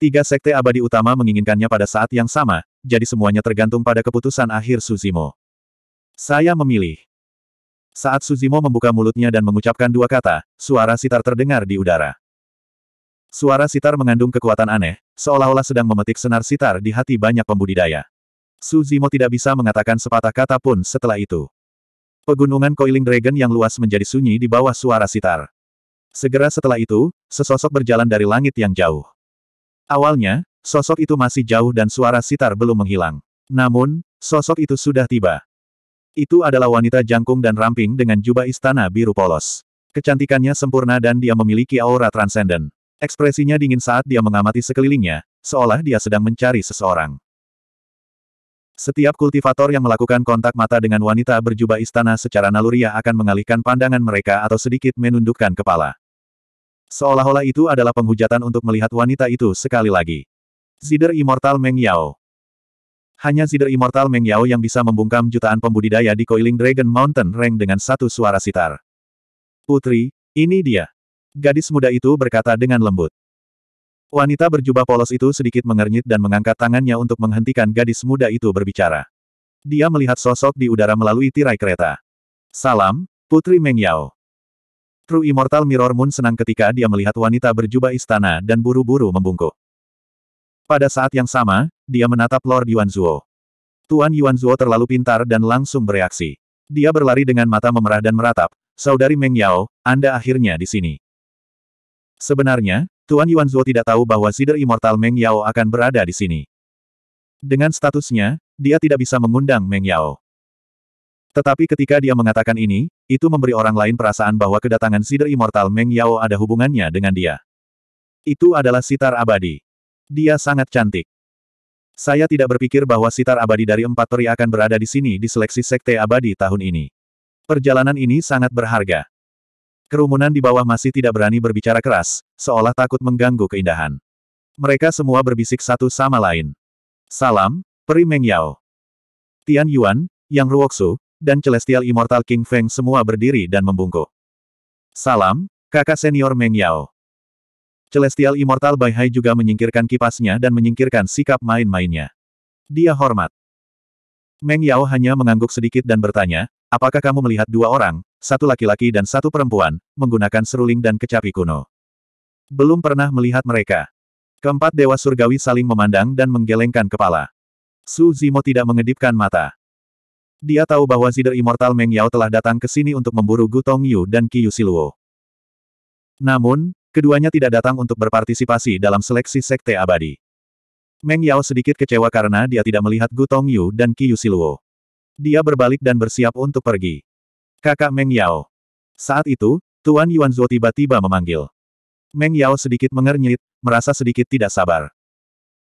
Tiga sekte abadi utama menginginkannya pada saat yang sama, jadi semuanya tergantung pada keputusan akhir Suzimo. Saya memilih. Saat Suzimo membuka mulutnya dan mengucapkan dua kata, suara sitar terdengar di udara. Suara sitar mengandung kekuatan aneh, seolah-olah sedang memetik senar sitar di hati banyak pembudidaya. Suzimo tidak bisa mengatakan sepatah kata pun setelah itu. Pegunungan Coiling Dragon yang luas menjadi sunyi di bawah suara sitar. Segera setelah itu, sesosok berjalan dari langit yang jauh. Awalnya, sosok itu masih jauh dan suara sitar belum menghilang. Namun, sosok itu sudah tiba. Itu adalah wanita jangkung dan ramping dengan jubah istana biru polos. Kecantikannya sempurna dan dia memiliki aura transenden. Ekspresinya dingin saat dia mengamati sekelilingnya, seolah dia sedang mencari seseorang. Setiap kultivator yang melakukan kontak mata dengan wanita berjubah istana secara naluriah akan mengalihkan pandangan mereka atau sedikit menundukkan kepala. Seolah-olah itu adalah penghujatan untuk melihat wanita itu sekali lagi. Zider Immortal Meng Yao Hanya Zider Immortal Meng Yao yang bisa membungkam jutaan pembudidaya di Coiling Dragon Mountain Rank dengan satu suara sitar. Putri, ini dia. Gadis muda itu berkata dengan lembut. Wanita berjubah polos itu sedikit mengernyit dan mengangkat tangannya untuk menghentikan gadis muda itu berbicara. Dia melihat sosok di udara melalui tirai kereta. Salam, Putri Meng Yao. True Immortal Mirror Moon senang ketika dia melihat wanita berjubah istana dan buru-buru membungkuk. Pada saat yang sama, dia menatap Lord Yuan Zhuo. Tuan Yuan Zhuo terlalu pintar dan langsung bereaksi. Dia berlari dengan mata memerah dan meratap, Saudari Meng Yao, Anda akhirnya di sini. Sebenarnya, Tuan Yuan Zhuo tidak tahu bahwa Zider Immortal Meng Yao akan berada di sini. Dengan statusnya, dia tidak bisa mengundang Meng Yao. Tetapi ketika dia mengatakan ini, itu memberi orang lain perasaan bahwa kedatangan Sider Immortal Meng Yao ada hubungannya dengan dia. Itu adalah sitar abadi. Dia sangat cantik. Saya tidak berpikir bahwa sitar abadi dari empat peri akan berada di sini di seleksi sekte abadi tahun ini. Perjalanan ini sangat berharga. Kerumunan di bawah masih tidak berani berbicara keras, seolah takut mengganggu keindahan. Mereka semua berbisik satu sama lain. Salam, Peri Meng Yao. Tian Yuan, Yang Ruoksu, dan Celestial Immortal King Feng semua berdiri dan membungkuk. Salam, kakak senior Meng Yao. Celestial Immortal Bai Hai juga menyingkirkan kipasnya dan menyingkirkan sikap main-mainnya. Dia hormat. Meng Yao hanya mengangguk sedikit dan bertanya, apakah kamu melihat dua orang, satu laki-laki dan satu perempuan, menggunakan seruling dan kecapi kuno? Belum pernah melihat mereka. Keempat dewa surgawi saling memandang dan menggelengkan kepala. Su Zimo tidak mengedipkan mata. Dia tahu bahwa Zider Immortal Meng Yao telah datang ke sini untuk memburu Gutong Yu dan Qiyu Siluo. Namun, keduanya tidak datang untuk berpartisipasi dalam seleksi sekte abadi. Meng Yao sedikit kecewa karena dia tidak melihat Gutong Yu dan Qiyu Siluo. Dia berbalik dan bersiap untuk pergi. Kakak Meng Yao. Saat itu, Tuan Yuan Zhuo tiba-tiba memanggil. Meng Yao sedikit mengernyit, merasa sedikit tidak sabar.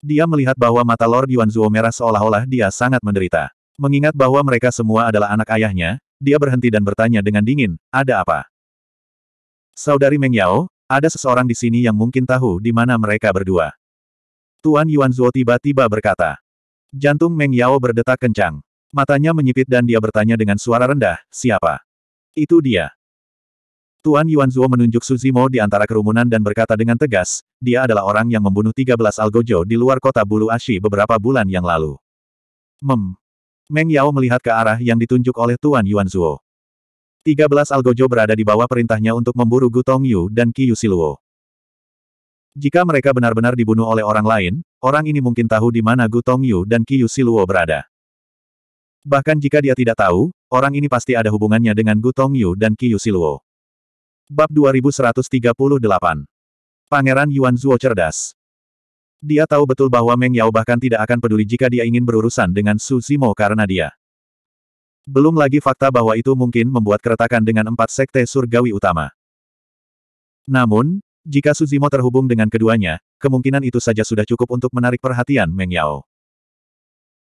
Dia melihat bahwa mata Lord Yuan Zhuo merah seolah-olah dia sangat menderita. Mengingat bahwa mereka semua adalah anak ayahnya, dia berhenti dan bertanya dengan dingin, ada apa? Saudari Meng Yao, ada seseorang di sini yang mungkin tahu di mana mereka berdua. Tuan Yuan Zhuo tiba-tiba berkata. Jantung Meng Yao berdetak kencang. Matanya menyipit dan dia bertanya dengan suara rendah, siapa? Itu dia. Tuan Yuan Zhuo menunjuk Suzimo di antara kerumunan dan berkata dengan tegas, dia adalah orang yang membunuh 13 algojo di luar kota Bulu Ashi beberapa bulan yang lalu. Mem. Meng Yao melihat ke arah yang ditunjuk oleh Tuan Yuan Zuo. 13 Algojo berada di bawah perintahnya untuk memburu Gu Tongyu dan Qiyu Siluo. Jika mereka benar-benar dibunuh oleh orang lain, orang ini mungkin tahu di mana Gu Tongyu dan Qiyu Siluo berada. Bahkan jika dia tidak tahu, orang ini pasti ada hubungannya dengan Gu Tongyu dan Qiyu Siluo. Bab 2138 Pangeran Yuan Zuo cerdas dia tahu betul bahwa Meng Yao bahkan tidak akan peduli jika dia ingin berurusan dengan Su Zimo karena dia. Belum lagi fakta bahwa itu mungkin membuat keretakan dengan empat sekte surgawi utama. Namun, jika Suzimo terhubung dengan keduanya, kemungkinan itu saja sudah cukup untuk menarik perhatian Meng Yao.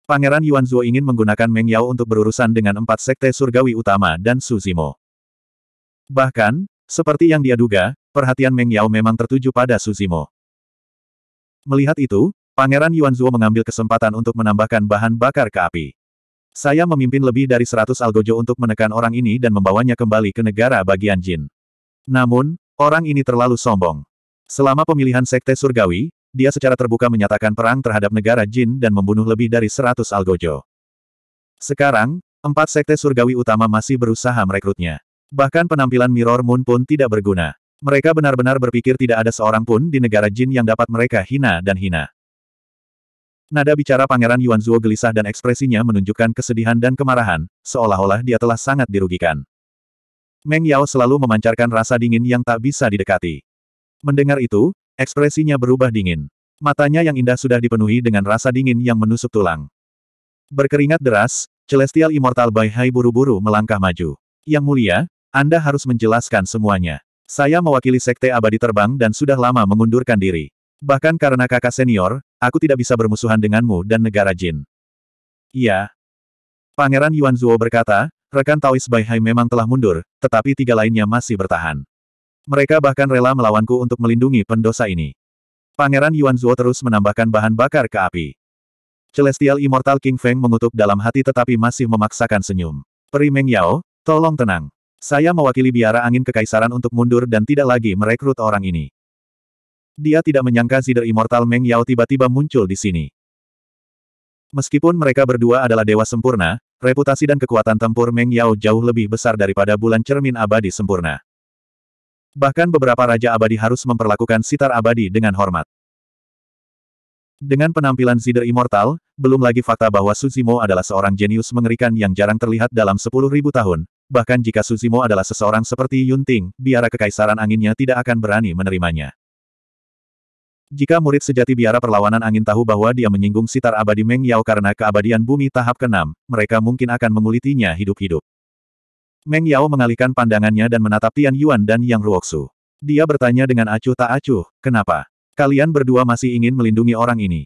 Pangeran Yuan Zhuo ingin menggunakan Meng Yao untuk berurusan dengan empat sekte surgawi utama dan Suzimo. Bahkan, seperti yang dia duga, perhatian Meng Yao memang tertuju pada Suzimo. Melihat itu, Pangeran Yuan Zuo mengambil kesempatan untuk menambahkan bahan bakar ke api. Saya memimpin lebih dari seratus algojo untuk menekan orang ini dan membawanya kembali ke negara bagian Jin. Namun, orang ini terlalu sombong. Selama pemilihan Sekte Surgawi, dia secara terbuka menyatakan perang terhadap negara Jin dan membunuh lebih dari seratus algojo. Sekarang, empat Sekte Surgawi utama masih berusaha merekrutnya. Bahkan penampilan Mirror Moon pun tidak berguna. Mereka benar-benar berpikir tidak ada seorang pun di negara Jin yang dapat mereka hina dan hina. Nada bicara Pangeran Yuan Zuo gelisah dan ekspresinya menunjukkan kesedihan dan kemarahan, seolah-olah dia telah sangat dirugikan. Meng Yao selalu memancarkan rasa dingin yang tak bisa didekati. Mendengar itu, ekspresinya berubah dingin. Matanya yang indah sudah dipenuhi dengan rasa dingin yang menusuk tulang. Berkeringat deras, Celestial Immortal Bai Hai buru-buru melangkah maju. Yang mulia, Anda harus menjelaskan semuanya. Saya mewakili Sekte Abadi Terbang dan sudah lama mengundurkan diri. Bahkan karena kakak senior, aku tidak bisa bermusuhan denganmu dan negara Jin. Iya. Pangeran Yuan Zuo berkata, rekan Taois Bai Hai memang telah mundur, tetapi tiga lainnya masih bertahan. Mereka bahkan rela melawanku untuk melindungi pendosa ini. Pangeran Yuan Zuo terus menambahkan bahan bakar ke api. Celestial Immortal King Feng mengutuk dalam hati tetapi masih memaksakan senyum. Peri Meng Yao, tolong tenang. Saya mewakili biara angin kekaisaran untuk mundur dan tidak lagi merekrut orang ini. Dia tidak menyangka Zider Immortal Meng Yao tiba-tiba muncul di sini. Meskipun mereka berdua adalah dewa sempurna, reputasi dan kekuatan tempur Meng Yao jauh lebih besar daripada bulan cermin abadi sempurna. Bahkan beberapa raja abadi harus memperlakukan sitar abadi dengan hormat. Dengan penampilan Zider Immortal, belum lagi fakta bahwa Suzimo adalah seorang jenius mengerikan yang jarang terlihat dalam 10.000 tahun, bahkan jika Suzimo adalah seseorang seperti Yunting, biara kekaisaran anginnya tidak akan berani menerimanya. Jika murid sejati biara perlawanan angin tahu bahwa dia menyinggung sitar abadi Meng Yao karena keabadian bumi tahap ke-6, mereka mungkin akan mengulitinya hidup-hidup. Meng Yao mengalihkan pandangannya dan menatap Tian Yuan dan Yang Ruoksu. Dia bertanya dengan acuh tak acuh, kenapa? Kalian berdua masih ingin melindungi orang ini.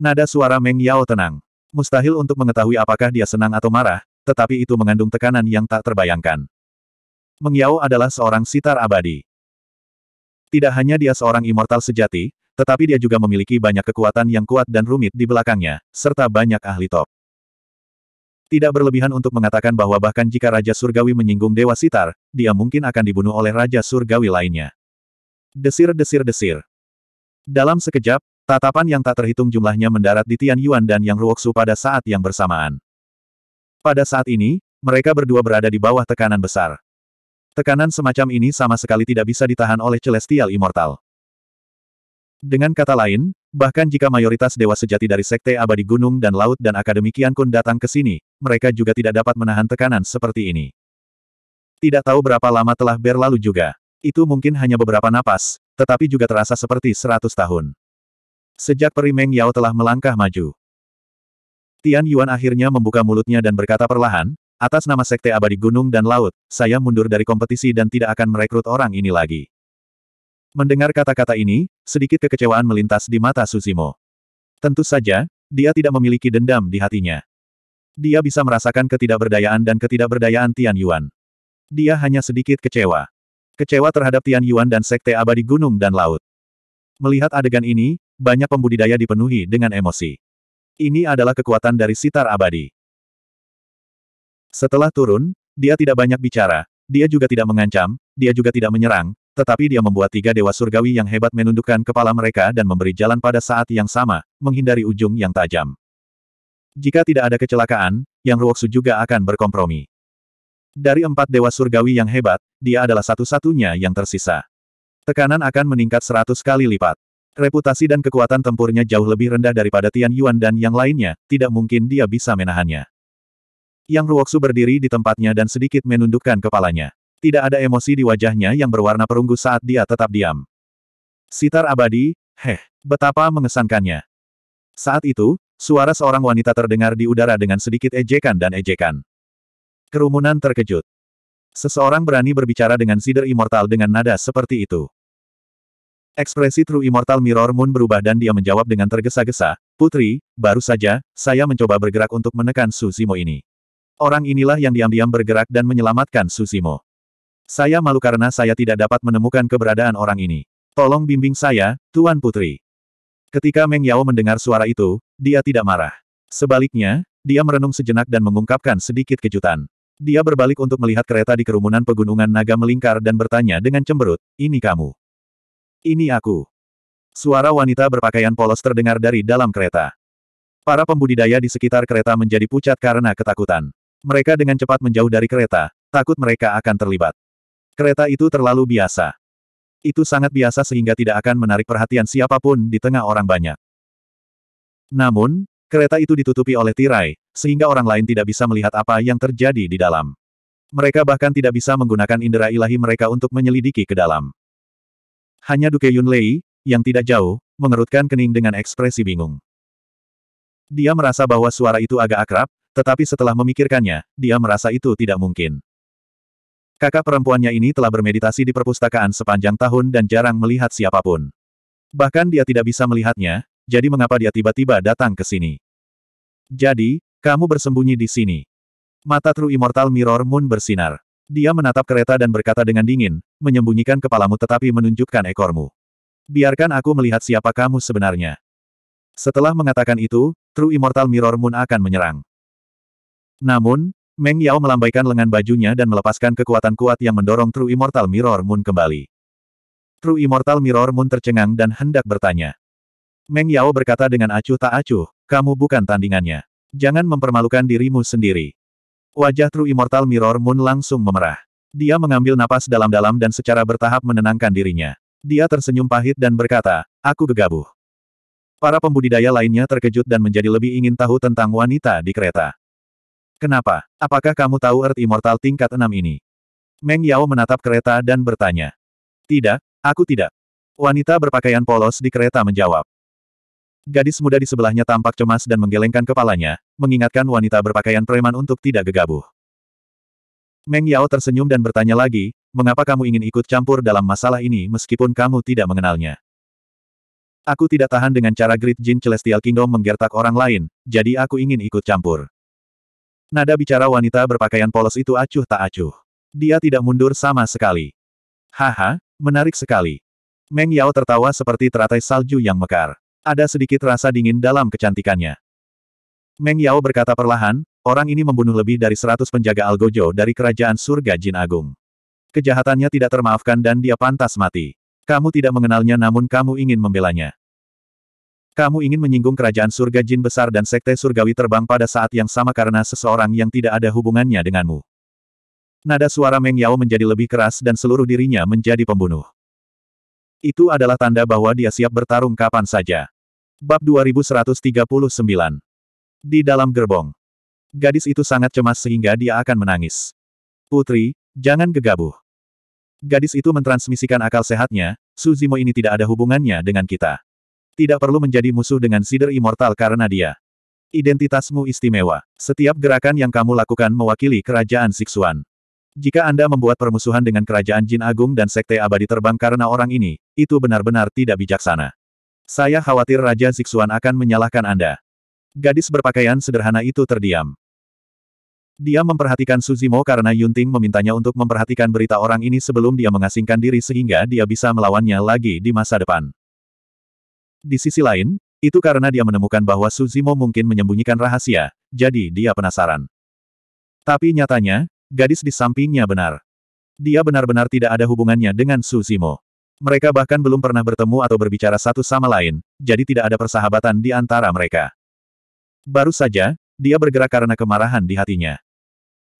Nada suara Meng Yao tenang. Mustahil untuk mengetahui apakah dia senang atau marah, tetapi itu mengandung tekanan yang tak terbayangkan. Mengyao adalah seorang sitar abadi. Tidak hanya dia seorang immortal sejati, tetapi dia juga memiliki banyak kekuatan yang kuat dan rumit di belakangnya, serta banyak ahli top. Tidak berlebihan untuk mengatakan bahwa bahkan jika Raja Surgawi menyinggung Dewa Sitar, dia mungkin akan dibunuh oleh Raja Surgawi lainnya. Desir-desir-desir. Dalam sekejap, tatapan yang tak terhitung jumlahnya mendarat di Tian Yuan dan Yang Ruoksu pada saat yang bersamaan. Pada saat ini, mereka berdua berada di bawah tekanan besar. Tekanan semacam ini sama sekali tidak bisa ditahan oleh Celestial Immortal. Dengan kata lain, bahkan jika mayoritas dewa sejati dari Sekte Abadi Gunung dan Laut dan Akademi Kian Kun datang ke sini, mereka juga tidak dapat menahan tekanan seperti ini. Tidak tahu berapa lama telah berlalu juga. Itu mungkin hanya beberapa napas, tetapi juga terasa seperti seratus tahun. Sejak Peri Meng Yao telah melangkah maju, Tian Yuan akhirnya membuka mulutnya dan berkata perlahan, atas nama Sekte Abadi Gunung dan Laut, saya mundur dari kompetisi dan tidak akan merekrut orang ini lagi. Mendengar kata-kata ini, sedikit kekecewaan melintas di mata Suzimo. Tentu saja, dia tidak memiliki dendam di hatinya. Dia bisa merasakan ketidakberdayaan dan ketidakberdayaan Tian Yuan. Dia hanya sedikit kecewa. Kecewa terhadap Tian Yuan dan Sekte Abadi Gunung dan Laut. Melihat adegan ini, banyak pembudidaya dipenuhi dengan emosi. Ini adalah kekuatan dari sitar abadi. Setelah turun, dia tidak banyak bicara, dia juga tidak mengancam, dia juga tidak menyerang, tetapi dia membuat tiga dewa surgawi yang hebat menundukkan kepala mereka dan memberi jalan pada saat yang sama, menghindari ujung yang tajam. Jika tidak ada kecelakaan, Yang Ruoksu juga akan berkompromi. Dari empat dewa surgawi yang hebat, dia adalah satu-satunya yang tersisa. Tekanan akan meningkat seratus kali lipat. Reputasi dan kekuatan tempurnya jauh lebih rendah daripada Tian Yuan dan yang lainnya, tidak mungkin dia bisa menahannya. Yang Ruoksu berdiri di tempatnya dan sedikit menundukkan kepalanya. Tidak ada emosi di wajahnya yang berwarna perunggu saat dia tetap diam. Sitar abadi, heh, betapa mengesankannya. Saat itu, suara seorang wanita terdengar di udara dengan sedikit ejekan dan ejekan. Kerumunan terkejut. Seseorang berani berbicara dengan Sider Immortal dengan nada seperti itu. Ekspresi True Immortal Mirror Moon berubah dan dia menjawab dengan tergesa-gesa, Putri, baru saja, saya mencoba bergerak untuk menekan Susimo ini. Orang inilah yang diam-diam bergerak dan menyelamatkan Susimo. Saya malu karena saya tidak dapat menemukan keberadaan orang ini. Tolong bimbing saya, Tuan Putri. Ketika Meng Yao mendengar suara itu, dia tidak marah. Sebaliknya, dia merenung sejenak dan mengungkapkan sedikit kejutan. Dia berbalik untuk melihat kereta di kerumunan pegunungan naga melingkar dan bertanya dengan cemberut, ini kamu. Ini aku. Suara wanita berpakaian polos terdengar dari dalam kereta. Para pembudidaya di sekitar kereta menjadi pucat karena ketakutan. Mereka dengan cepat menjauh dari kereta, takut mereka akan terlibat. Kereta itu terlalu biasa. Itu sangat biasa sehingga tidak akan menarik perhatian siapapun di tengah orang banyak. Namun, kereta itu ditutupi oleh tirai, sehingga orang lain tidak bisa melihat apa yang terjadi di dalam. Mereka bahkan tidak bisa menggunakan indera ilahi mereka untuk menyelidiki ke dalam. Hanya Duke Yunlei, yang tidak jauh, mengerutkan kening dengan ekspresi bingung. Dia merasa bahwa suara itu agak akrab, tetapi setelah memikirkannya, dia merasa itu tidak mungkin. Kakak perempuannya ini telah bermeditasi di perpustakaan sepanjang tahun dan jarang melihat siapapun. Bahkan dia tidak bisa melihatnya, jadi mengapa dia tiba-tiba datang ke sini? Jadi, kamu bersembunyi di sini. Mata True Immortal Mirror Moon bersinar. Dia menatap kereta dan berkata dengan dingin, menyembunyikan kepalamu tetapi menunjukkan ekormu. Biarkan aku melihat siapa kamu sebenarnya. Setelah mengatakan itu, True Immortal Mirror Moon akan menyerang. Namun, Meng Yao melambaikan lengan bajunya dan melepaskan kekuatan kuat yang mendorong True Immortal Mirror Moon kembali. True Immortal Mirror Moon tercengang dan hendak bertanya. Meng Yao berkata dengan acuh tak acuh, kamu bukan tandingannya. Jangan mempermalukan dirimu sendiri. Wajah True Immortal Mirror Moon langsung memerah. Dia mengambil napas dalam-dalam dan secara bertahap menenangkan dirinya. Dia tersenyum pahit dan berkata, aku gegabah. Para pembudidaya lainnya terkejut dan menjadi lebih ingin tahu tentang wanita di kereta. Kenapa? Apakah kamu tahu Earth Immortal tingkat 6 ini? Meng Yao menatap kereta dan bertanya. Tidak, aku tidak. Wanita berpakaian polos di kereta menjawab. Gadis muda di sebelahnya tampak cemas dan menggelengkan kepalanya, mengingatkan wanita berpakaian preman untuk tidak gegabah. Meng Yao tersenyum dan bertanya lagi, mengapa kamu ingin ikut campur dalam masalah ini meskipun kamu tidak mengenalnya? Aku tidak tahan dengan cara Great Jin Celestial Kingdom menggertak orang lain, jadi aku ingin ikut campur. Nada bicara wanita berpakaian polos itu acuh tak acuh. Dia tidak mundur sama sekali. Haha, menarik sekali. Meng Yao tertawa seperti teratai salju yang mekar. Ada sedikit rasa dingin dalam kecantikannya. Meng Yao berkata perlahan, orang ini membunuh lebih dari seratus penjaga Algojo dari kerajaan surga Jin Agung. Kejahatannya tidak termaafkan dan dia pantas mati. Kamu tidak mengenalnya namun kamu ingin membelanya. Kamu ingin menyinggung kerajaan surga Jin besar dan sekte surgawi terbang pada saat yang sama karena seseorang yang tidak ada hubungannya denganmu. Nada suara Meng Yao menjadi lebih keras dan seluruh dirinya menjadi pembunuh. Itu adalah tanda bahwa dia siap bertarung kapan saja. Bab 2139. Di dalam gerbong. Gadis itu sangat cemas sehingga dia akan menangis. Putri, jangan gegabuh. Gadis itu mentransmisikan akal sehatnya, Suzimo ini tidak ada hubungannya dengan kita. Tidak perlu menjadi musuh dengan Sider Immortal karena dia. Identitasmu istimewa. Setiap gerakan yang kamu lakukan mewakili kerajaan Siksuan. Jika Anda membuat permusuhan dengan kerajaan Jin Agung dan Sekte Abadi Terbang karena orang ini, itu benar-benar tidak bijaksana. Saya khawatir Raja Zixuan akan menyalahkan Anda. Gadis berpakaian sederhana itu terdiam. Dia memperhatikan Suzimo karena Yunting memintanya untuk memperhatikan berita orang ini sebelum dia mengasingkan diri sehingga dia bisa melawannya lagi di masa depan. Di sisi lain, itu karena dia menemukan bahwa Suzimo mungkin menyembunyikan rahasia, jadi dia penasaran. Tapi nyatanya, gadis di sampingnya benar. Dia benar-benar tidak ada hubungannya dengan Suzimo. Mereka bahkan belum pernah bertemu atau berbicara satu sama lain, jadi tidak ada persahabatan di antara mereka. Baru saja, dia bergerak karena kemarahan di hatinya.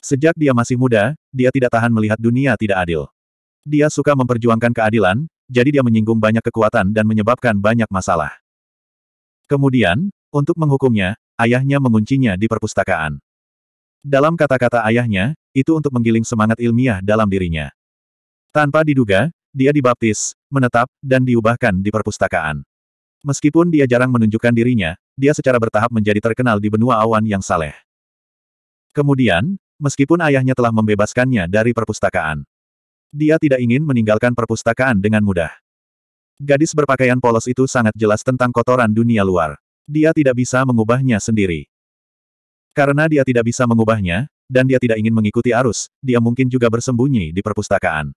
Sejak dia masih muda, dia tidak tahan melihat dunia tidak adil. Dia suka memperjuangkan keadilan, jadi dia menyinggung banyak kekuatan dan menyebabkan banyak masalah. Kemudian, untuk menghukumnya, ayahnya menguncinya di perpustakaan. Dalam kata-kata ayahnya, itu untuk menggiling semangat ilmiah dalam dirinya. Tanpa diduga, dia dibaptis, menetap, dan diubahkan di perpustakaan. Meskipun dia jarang menunjukkan dirinya, dia secara bertahap menjadi terkenal di benua awan yang saleh. Kemudian, meskipun ayahnya telah membebaskannya dari perpustakaan, dia tidak ingin meninggalkan perpustakaan dengan mudah. Gadis berpakaian polos itu sangat jelas tentang kotoran dunia luar. Dia tidak bisa mengubahnya sendiri. Karena dia tidak bisa mengubahnya, dan dia tidak ingin mengikuti arus, dia mungkin juga bersembunyi di perpustakaan.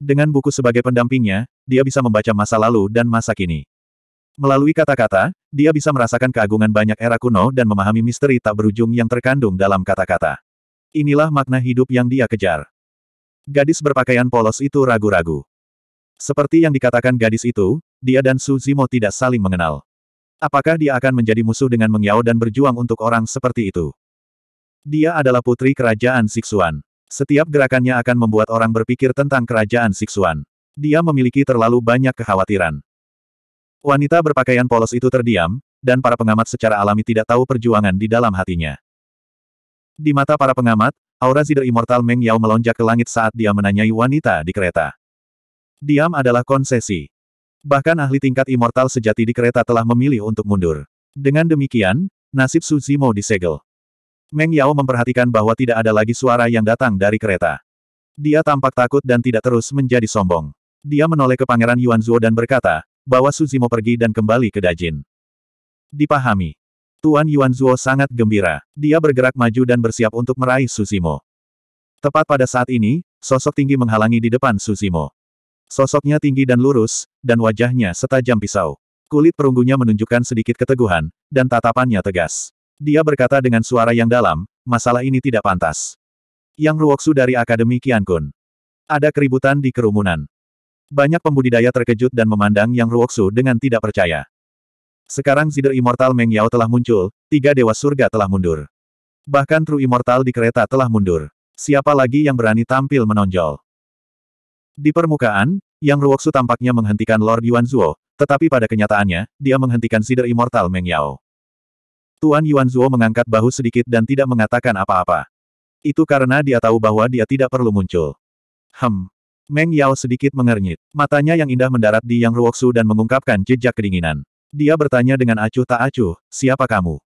Dengan buku sebagai pendampingnya, dia bisa membaca masa lalu dan masa kini. Melalui kata-kata, dia bisa merasakan keagungan banyak era kuno dan memahami misteri tak berujung yang terkandung dalam kata-kata. Inilah makna hidup yang dia kejar. Gadis berpakaian polos itu ragu-ragu. Seperti yang dikatakan gadis itu, dia dan Su Zimo tidak saling mengenal. Apakah dia akan menjadi musuh dengan Mengyao dan berjuang untuk orang seperti itu? Dia adalah putri kerajaan Sixuan. Setiap gerakannya akan membuat orang berpikir tentang kerajaan Siksuan. Dia memiliki terlalu banyak kekhawatiran. Wanita berpakaian polos itu terdiam, dan para pengamat secara alami tidak tahu perjuangan di dalam hatinya. Di mata para pengamat, aura Zider Immortal Meng Yao melonjak ke langit saat dia menanyai wanita di kereta. Diam adalah konsesi. Bahkan ahli tingkat immortal sejati di kereta telah memilih untuk mundur. Dengan demikian, nasib Suzimo disegel. Meng Yao memperhatikan bahwa tidak ada lagi suara yang datang dari kereta. Dia tampak takut dan tidak terus menjadi sombong. Dia menoleh ke Pangeran Yuan Zhuo dan berkata, bahwa Suzimo pergi dan kembali ke Dajin. Dipahami. Tuan Yuan Zhuo sangat gembira. Dia bergerak maju dan bersiap untuk meraih Suzimo. Tepat pada saat ini, sosok tinggi menghalangi di depan Suzimo. Sosoknya tinggi dan lurus, dan wajahnya setajam pisau. Kulit perunggunya menunjukkan sedikit keteguhan, dan tatapannya tegas. Dia berkata dengan suara yang dalam, masalah ini tidak pantas. Yang Ruoksu dari Akademi Qiankun. Ada keributan di kerumunan. Banyak pembudidaya terkejut dan memandang Yang Ruoksu dengan tidak percaya. Sekarang Zider Immortal Meng Yao telah muncul, tiga dewa surga telah mundur. Bahkan True Immortal di kereta telah mundur. Siapa lagi yang berani tampil menonjol? Di permukaan, Yang Ruoksu tampaknya menghentikan Lord Yuan Zhuo, tetapi pada kenyataannya, dia menghentikan Zider Immortal Meng Yao. Tuan Yuan Zuo mengangkat bahu sedikit dan tidak mengatakan apa-apa. Itu karena dia tahu bahwa dia tidak perlu muncul. Hem. Meng Yao sedikit mengernyit. Matanya yang indah mendarat di Yang Ruoksu dan mengungkapkan jejak kedinginan. Dia bertanya dengan acuh tak acuh, siapa kamu?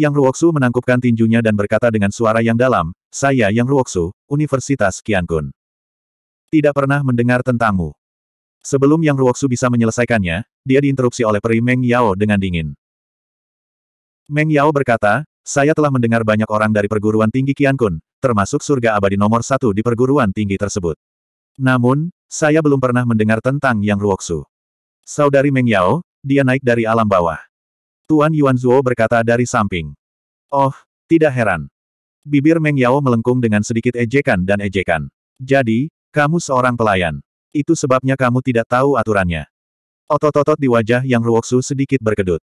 Yang Ruoksu menangkupkan tinjunya dan berkata dengan suara yang dalam, saya Yang Ruoksu, Universitas Qiankun. Tidak pernah mendengar tentangmu. Sebelum Yang Ruoksu bisa menyelesaikannya, dia diinterupsi oleh peri Meng Yao dengan dingin. Meng Yao berkata, saya telah mendengar banyak orang dari perguruan tinggi Qian Kun, termasuk surga abadi nomor satu di perguruan tinggi tersebut. Namun, saya belum pernah mendengar tentang Yang Ruoksu. Saudari Meng Yao, dia naik dari alam bawah. Tuan Yuan Zhuo berkata dari samping. Oh, tidak heran. Bibir Meng Yao melengkung dengan sedikit ejekan dan ejekan. Jadi, kamu seorang pelayan. Itu sebabnya kamu tidak tahu aturannya. Otot-otot di wajah Yang Ruoksu sedikit berkedut.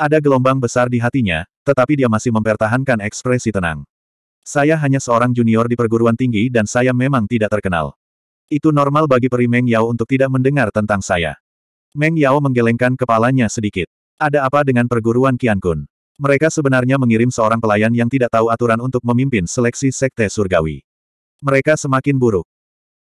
Ada gelombang besar di hatinya, tetapi dia masih mempertahankan ekspresi tenang. Saya hanya seorang junior di perguruan tinggi dan saya memang tidak terkenal. Itu normal bagi peri Meng Yao untuk tidak mendengar tentang saya. Meng Yao menggelengkan kepalanya sedikit. Ada apa dengan perguruan Kun? Mereka sebenarnya mengirim seorang pelayan yang tidak tahu aturan untuk memimpin seleksi sekte surgawi. Mereka semakin buruk.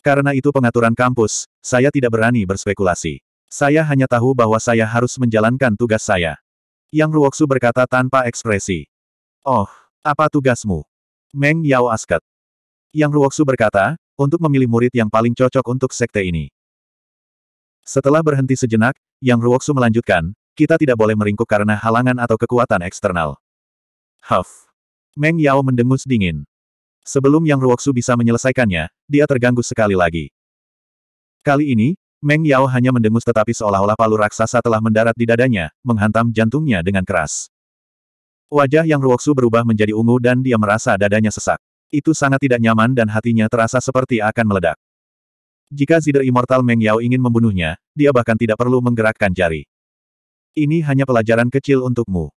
Karena itu pengaturan kampus, saya tidak berani berspekulasi. Saya hanya tahu bahwa saya harus menjalankan tugas saya. Yang Ruoksu berkata tanpa ekspresi. Oh, apa tugasmu? Meng Yao Asket. Yang Ruoksu berkata, untuk memilih murid yang paling cocok untuk sekte ini. Setelah berhenti sejenak, Yang Ruoksu melanjutkan, kita tidak boleh meringkuk karena halangan atau kekuatan eksternal. Huff. Meng Yao mendengus dingin. Sebelum Yang Ruoksu bisa menyelesaikannya, dia terganggu sekali lagi. Kali ini, Meng Yao hanya mendengus tetapi seolah-olah palu raksasa telah mendarat di dadanya, menghantam jantungnya dengan keras. Wajah yang Ruoksu berubah menjadi ungu dan dia merasa dadanya sesak. Itu sangat tidak nyaman dan hatinya terasa seperti akan meledak. Jika Zider Immortal Meng Yao ingin membunuhnya, dia bahkan tidak perlu menggerakkan jari. Ini hanya pelajaran kecil untukmu.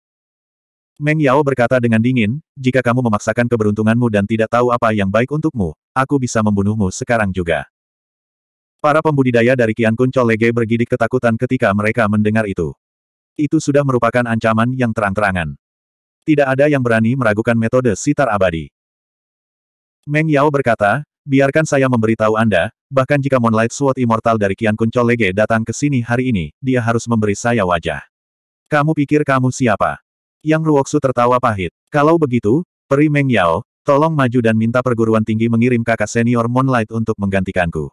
Meng Yao berkata dengan dingin, jika kamu memaksakan keberuntunganmu dan tidak tahu apa yang baik untukmu, aku bisa membunuhmu sekarang juga. Para pembudidaya dari Kian Kun Cholege bergidik ketakutan ketika mereka mendengar itu. Itu sudah merupakan ancaman yang terang-terangan. Tidak ada yang berani meragukan metode sitar abadi. Meng Yao berkata, biarkan saya memberitahu Anda, bahkan jika Moonlight Sword Immortal dari Kian Kun Cholege datang ke sini hari ini, dia harus memberi saya wajah. Kamu pikir kamu siapa? Yang Ruoksu tertawa pahit. Kalau begitu, Peri Meng Yao, tolong maju dan minta perguruan tinggi mengirim kakak senior Moonlight untuk menggantikanku.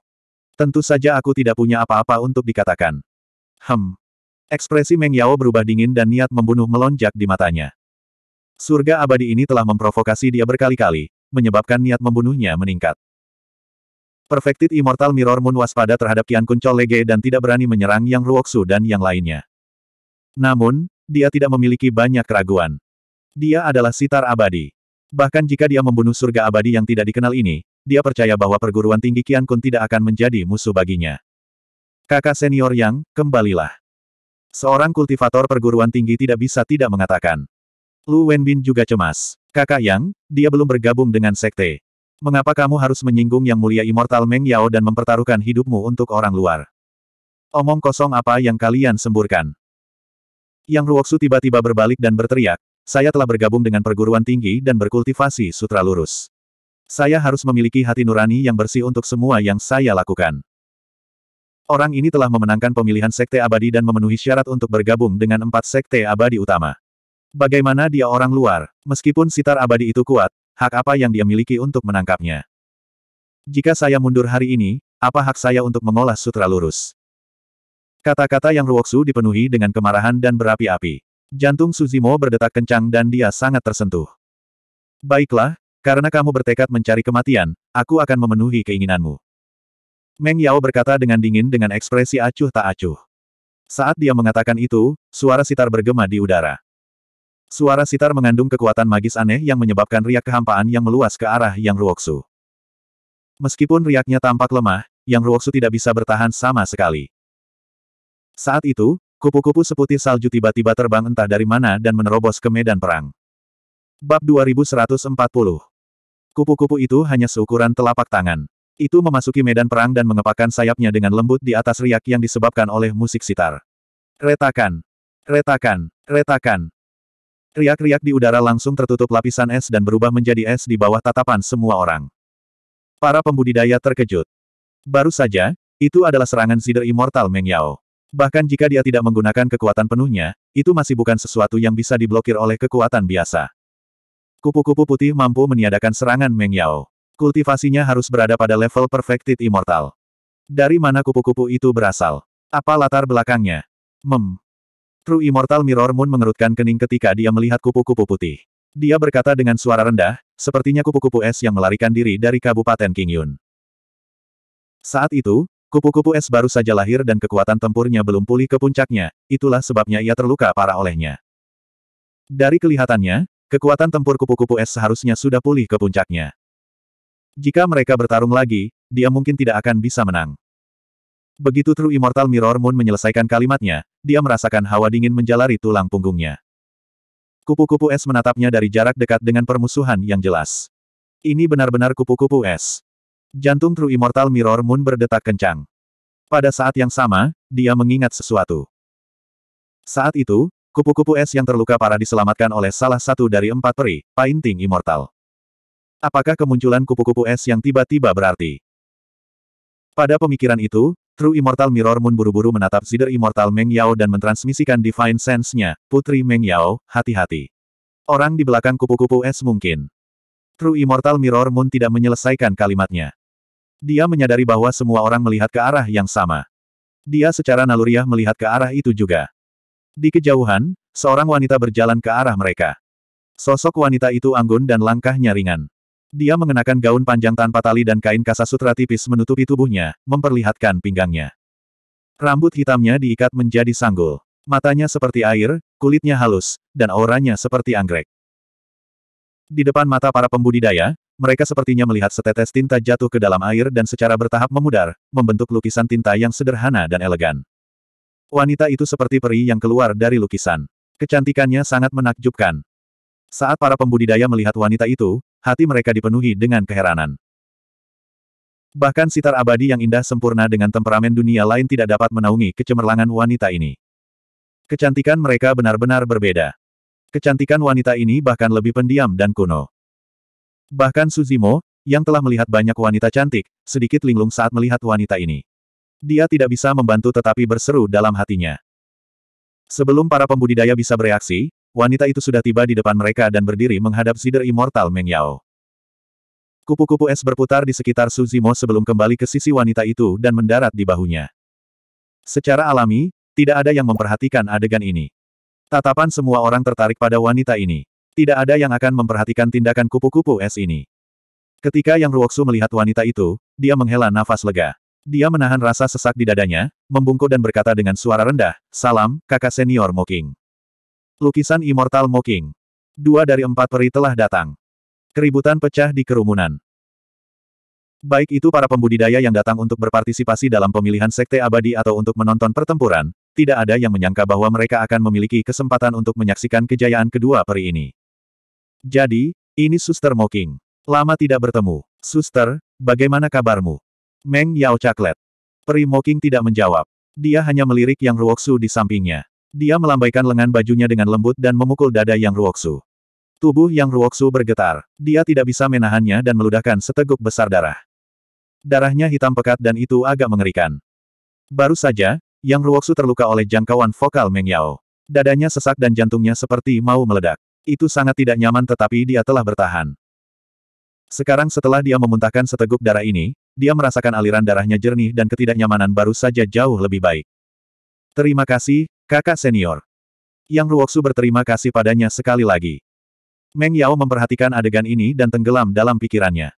Tentu saja aku tidak punya apa-apa untuk dikatakan. Hem. Ekspresi Meng Yao berubah dingin dan niat membunuh melonjak di matanya. Surga abadi ini telah memprovokasi dia berkali-kali, menyebabkan niat membunuhnya meningkat. Perfected Immortal Mirror Moon waspada terhadap Kian Kun Lege dan tidak berani menyerang Yang Ruoksu dan yang lainnya. Namun, dia tidak memiliki banyak keraguan. Dia adalah sitar abadi. Bahkan jika dia membunuh surga abadi yang tidak dikenal ini, dia percaya bahwa perguruan tinggi Kian Kun tidak akan menjadi musuh baginya. Kakak senior Yang, kembalilah. Seorang kultivator perguruan tinggi tidak bisa tidak mengatakan. Lu Wenbin juga cemas. Kakak Yang, dia belum bergabung dengan sekte. Mengapa kamu harus menyinggung Yang Mulia Immortal Meng Yao dan mempertaruhkan hidupmu untuk orang luar? Omong kosong apa yang kalian semburkan? Yang Ruoksu tiba-tiba berbalik dan berteriak, saya telah bergabung dengan perguruan tinggi dan berkultivasi sutra lurus. Saya harus memiliki hati nurani yang bersih untuk semua yang saya lakukan. Orang ini telah memenangkan pemilihan sekte abadi dan memenuhi syarat untuk bergabung dengan empat sekte abadi utama. Bagaimana dia orang luar, meskipun sitar abadi itu kuat, hak apa yang dia miliki untuk menangkapnya? Jika saya mundur hari ini, apa hak saya untuk mengolah sutra lurus? Kata-kata yang Ruoksu dipenuhi dengan kemarahan dan berapi-api. Jantung Suzimo berdetak kencang dan dia sangat tersentuh. Baiklah, karena kamu bertekad mencari kematian, aku akan memenuhi keinginanmu. Meng Yao berkata dengan dingin dengan ekspresi acuh tak acuh. Saat dia mengatakan itu, suara sitar bergema di udara. Suara sitar mengandung kekuatan magis aneh yang menyebabkan riak kehampaan yang meluas ke arah Yang Ruoksu. Meskipun riaknya tampak lemah, Yang Ruoksu tidak bisa bertahan sama sekali. Saat itu, kupu-kupu seputih salju tiba-tiba terbang entah dari mana dan menerobos ke medan perang. Bab 2140 Kupu-kupu itu hanya seukuran telapak tangan. Itu memasuki medan perang dan mengepakkan sayapnya dengan lembut di atas riak yang disebabkan oleh musik sitar. Retakan! Retakan! Retakan! Riak-riak di udara langsung tertutup lapisan es dan berubah menjadi es di bawah tatapan semua orang. Para pembudidaya terkejut. Baru saja, itu adalah serangan Zider Immortal Meng Yao. Bahkan jika dia tidak menggunakan kekuatan penuhnya, itu masih bukan sesuatu yang bisa diblokir oleh kekuatan biasa. Kupu-kupu putih mampu meniadakan serangan Meng Yao. Kultivasinya harus berada pada level perfected immortal. Dari mana kupu-kupu itu berasal? Apa latar belakangnya? Mem. True Immortal Mirror Moon mengerutkan kening ketika dia melihat kupu-kupu putih. Dia berkata dengan suara rendah, sepertinya kupu-kupu es yang melarikan diri dari Kabupaten King Yun. Saat itu, Kupu-kupu es baru saja lahir dan kekuatan tempurnya belum pulih ke puncaknya, itulah sebabnya ia terluka parah olehnya. Dari kelihatannya, Kekuatan tempur kupu-kupu es seharusnya sudah pulih ke puncaknya. Jika mereka bertarung lagi, dia mungkin tidak akan bisa menang. Begitu True Immortal Mirror Moon menyelesaikan kalimatnya, dia merasakan hawa dingin menjalari tulang punggungnya. Kupu-kupu es menatapnya dari jarak dekat dengan permusuhan yang jelas. Ini benar-benar kupu-kupu es. Jantung True Immortal Mirror Moon berdetak kencang. Pada saat yang sama, dia mengingat sesuatu. Saat itu, Kupu-kupu es yang terluka parah diselamatkan oleh salah satu dari empat peri, Painting Immortal. Apakah kemunculan kupu-kupu es yang tiba-tiba berarti? Pada pemikiran itu, True Immortal Mirror Moon buru-buru menatap Zider Immortal Meng Yao dan mentransmisikan Divine Sense-nya, Putri Meng Yao, hati-hati. Orang di belakang kupu-kupu es mungkin. True Immortal Mirror Moon tidak menyelesaikan kalimatnya. Dia menyadari bahwa semua orang melihat ke arah yang sama. Dia secara naluriah melihat ke arah itu juga. Di kejauhan, seorang wanita berjalan ke arah mereka. Sosok wanita itu anggun dan langkahnya ringan. Dia mengenakan gaun panjang tanpa tali dan kain sutra tipis menutupi tubuhnya, memperlihatkan pinggangnya. Rambut hitamnya diikat menjadi sanggul. Matanya seperti air, kulitnya halus, dan auranya seperti anggrek. Di depan mata para pembudidaya, mereka sepertinya melihat setetes tinta jatuh ke dalam air dan secara bertahap memudar, membentuk lukisan tinta yang sederhana dan elegan. Wanita itu seperti peri yang keluar dari lukisan. Kecantikannya sangat menakjubkan. Saat para pembudidaya melihat wanita itu, hati mereka dipenuhi dengan keheranan. Bahkan sitar abadi yang indah sempurna dengan temperamen dunia lain tidak dapat menaungi kecemerlangan wanita ini. Kecantikan mereka benar-benar berbeda. Kecantikan wanita ini bahkan lebih pendiam dan kuno. Bahkan Suzimo, yang telah melihat banyak wanita cantik, sedikit linglung saat melihat wanita ini. Dia tidak bisa membantu tetapi berseru dalam hatinya. Sebelum para pembudidaya bisa bereaksi, wanita itu sudah tiba di depan mereka dan berdiri menghadap Zider Immortal Meng Yao. Kupu-kupu es berputar di sekitar Suzimo sebelum kembali ke sisi wanita itu dan mendarat di bahunya. Secara alami, tidak ada yang memperhatikan adegan ini. Tatapan semua orang tertarik pada wanita ini. Tidak ada yang akan memperhatikan tindakan kupu-kupu es ini. Ketika Yang Ruoksu melihat wanita itu, dia menghela nafas lega. Dia menahan rasa sesak di dadanya, membungkuk dan berkata dengan suara rendah, Salam, kakak senior Moking. Lukisan Immortal Moking. Dua dari empat peri telah datang. Keributan pecah di kerumunan. Baik itu para pembudidaya yang datang untuk berpartisipasi dalam pemilihan sekte abadi atau untuk menonton pertempuran, tidak ada yang menyangka bahwa mereka akan memiliki kesempatan untuk menyaksikan kejayaan kedua peri ini. Jadi, ini Suster Moking. Lama tidak bertemu. Suster, bagaimana kabarmu? Meng Yao Caklet. Peri Moking tidak menjawab. Dia hanya melirik Yang Ruoksu di sampingnya. Dia melambaikan lengan bajunya dengan lembut dan memukul dada Yang Ruoksu. Tubuh Yang Ruoksu bergetar. Dia tidak bisa menahannya dan meludahkan seteguk besar darah. Darahnya hitam pekat dan itu agak mengerikan. Baru saja, Yang Ruoksu terluka oleh jangkauan vokal Meng Yao. Dadanya sesak dan jantungnya seperti mau meledak. Itu sangat tidak nyaman tetapi dia telah bertahan. Sekarang setelah dia memuntahkan seteguk darah ini, dia merasakan aliran darahnya jernih dan ketidaknyamanan baru saja jauh lebih baik. Terima kasih, kakak senior. Yang Ruoksu berterima kasih padanya sekali lagi. Meng Yao memperhatikan adegan ini dan tenggelam dalam pikirannya.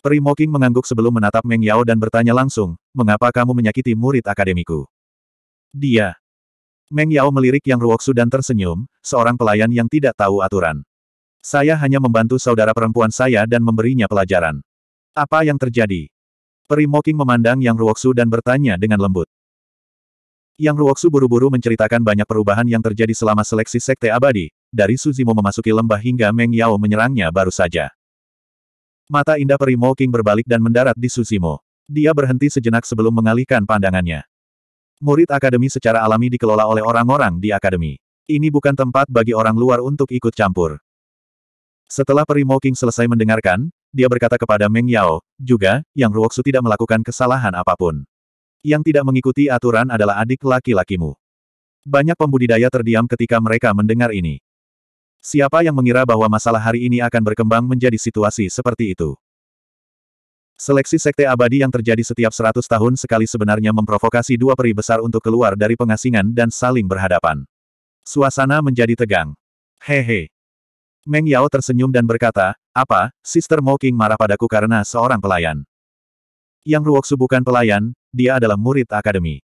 Primoking Moking mengangguk sebelum menatap Meng Yao dan bertanya langsung, mengapa kamu menyakiti murid akademiku? Dia. Meng Yao melirik Yang Ruoksu dan tersenyum, seorang pelayan yang tidak tahu aturan. Saya hanya membantu saudara perempuan saya dan memberinya pelajaran. Apa yang terjadi? Peri Perimoking memandang Yang Ruoksu dan bertanya dengan lembut. Yang Ruoksu buru-buru menceritakan banyak perubahan yang terjadi selama seleksi Sekte Abadi, dari Suzimo memasuki lembah hingga Meng Yao menyerangnya baru saja. Mata indah Peri King berbalik dan mendarat di Suzimo. Dia berhenti sejenak sebelum mengalihkan pandangannya. Murid akademi secara alami dikelola oleh orang-orang di akademi. Ini bukan tempat bagi orang luar untuk ikut campur. Setelah Peri King selesai mendengarkan, dia berkata kepada Meng Yao, juga, yang Ruoksu tidak melakukan kesalahan apapun. Yang tidak mengikuti aturan adalah adik laki-lakimu. Banyak pembudidaya terdiam ketika mereka mendengar ini. Siapa yang mengira bahwa masalah hari ini akan berkembang menjadi situasi seperti itu? Seleksi sekte abadi yang terjadi setiap 100 tahun sekali sebenarnya memprovokasi dua peri besar untuk keluar dari pengasingan dan saling berhadapan. Suasana menjadi tegang. Hehe. Meng Yao tersenyum dan berkata, apa, Sister Mo King marah padaku karena seorang pelayan. Yang Ruoksu bukan pelayan, dia adalah murid akademi.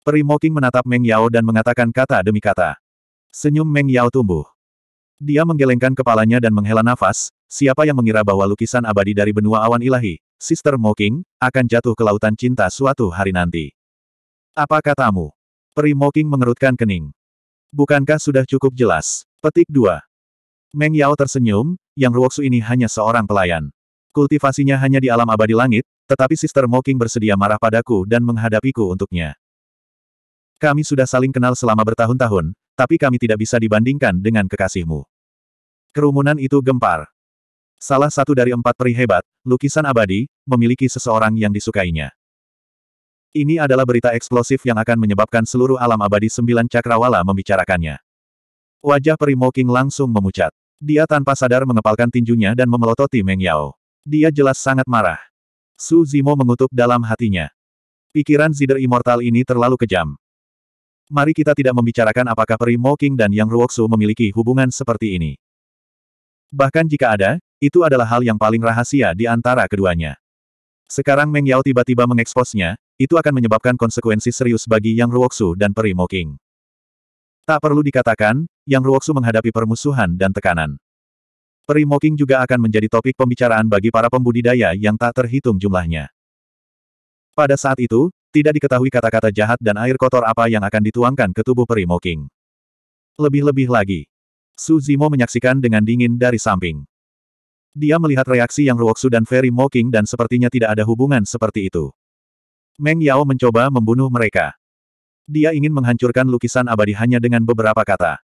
Peri Mo King menatap Meng Yao dan mengatakan kata demi kata. Senyum Meng Yao tumbuh. Dia menggelengkan kepalanya dan menghela nafas, siapa yang mengira bahwa lukisan abadi dari benua awan ilahi, Sister Mo King, akan jatuh ke lautan cinta suatu hari nanti. Apa katamu? Peri Mo King mengerutkan kening. Bukankah sudah cukup jelas? Petik 2. Meng Yao tersenyum, yang Ruoksu ini hanya seorang pelayan. Kultivasinya hanya di alam abadi langit, tetapi Sister Moking bersedia marah padaku dan menghadapiku untuknya. Kami sudah saling kenal selama bertahun-tahun, tapi kami tidak bisa dibandingkan dengan kekasihmu. Kerumunan itu gempar. Salah satu dari empat peri hebat, lukisan abadi, memiliki seseorang yang disukainya. Ini adalah berita eksplosif yang akan menyebabkan seluruh alam abadi sembilan cakrawala membicarakannya. Wajah peri Moking langsung memucat. Dia tanpa sadar mengepalkan tinjunya dan memelototi Meng Yao. Dia jelas sangat marah. Su Zimo mengutuk dalam hatinya. Pikiran Zider Immortal ini terlalu kejam. Mari kita tidak membicarakan apakah Peri Mo King dan Yang Ruoksu memiliki hubungan seperti ini. Bahkan jika ada, itu adalah hal yang paling rahasia di antara keduanya. Sekarang Meng Yao tiba-tiba mengeksposnya, itu akan menyebabkan konsekuensi serius bagi Yang Ruoksu dan Peri Mo King. Tak perlu dikatakan, Yang Ruoksu menghadapi permusuhan dan tekanan. Perimoking juga akan menjadi topik pembicaraan bagi para pembudidaya yang tak terhitung jumlahnya. Pada saat itu, tidak diketahui kata-kata jahat dan air kotor apa yang akan dituangkan ke tubuh Perimoking. Lebih-lebih lagi, Su Zimo menyaksikan dengan dingin dari samping. Dia melihat reaksi Yang Ruoksu dan Ferry Moking dan sepertinya tidak ada hubungan seperti itu. Meng Yao mencoba membunuh mereka. Dia ingin menghancurkan lukisan abadi hanya dengan beberapa kata.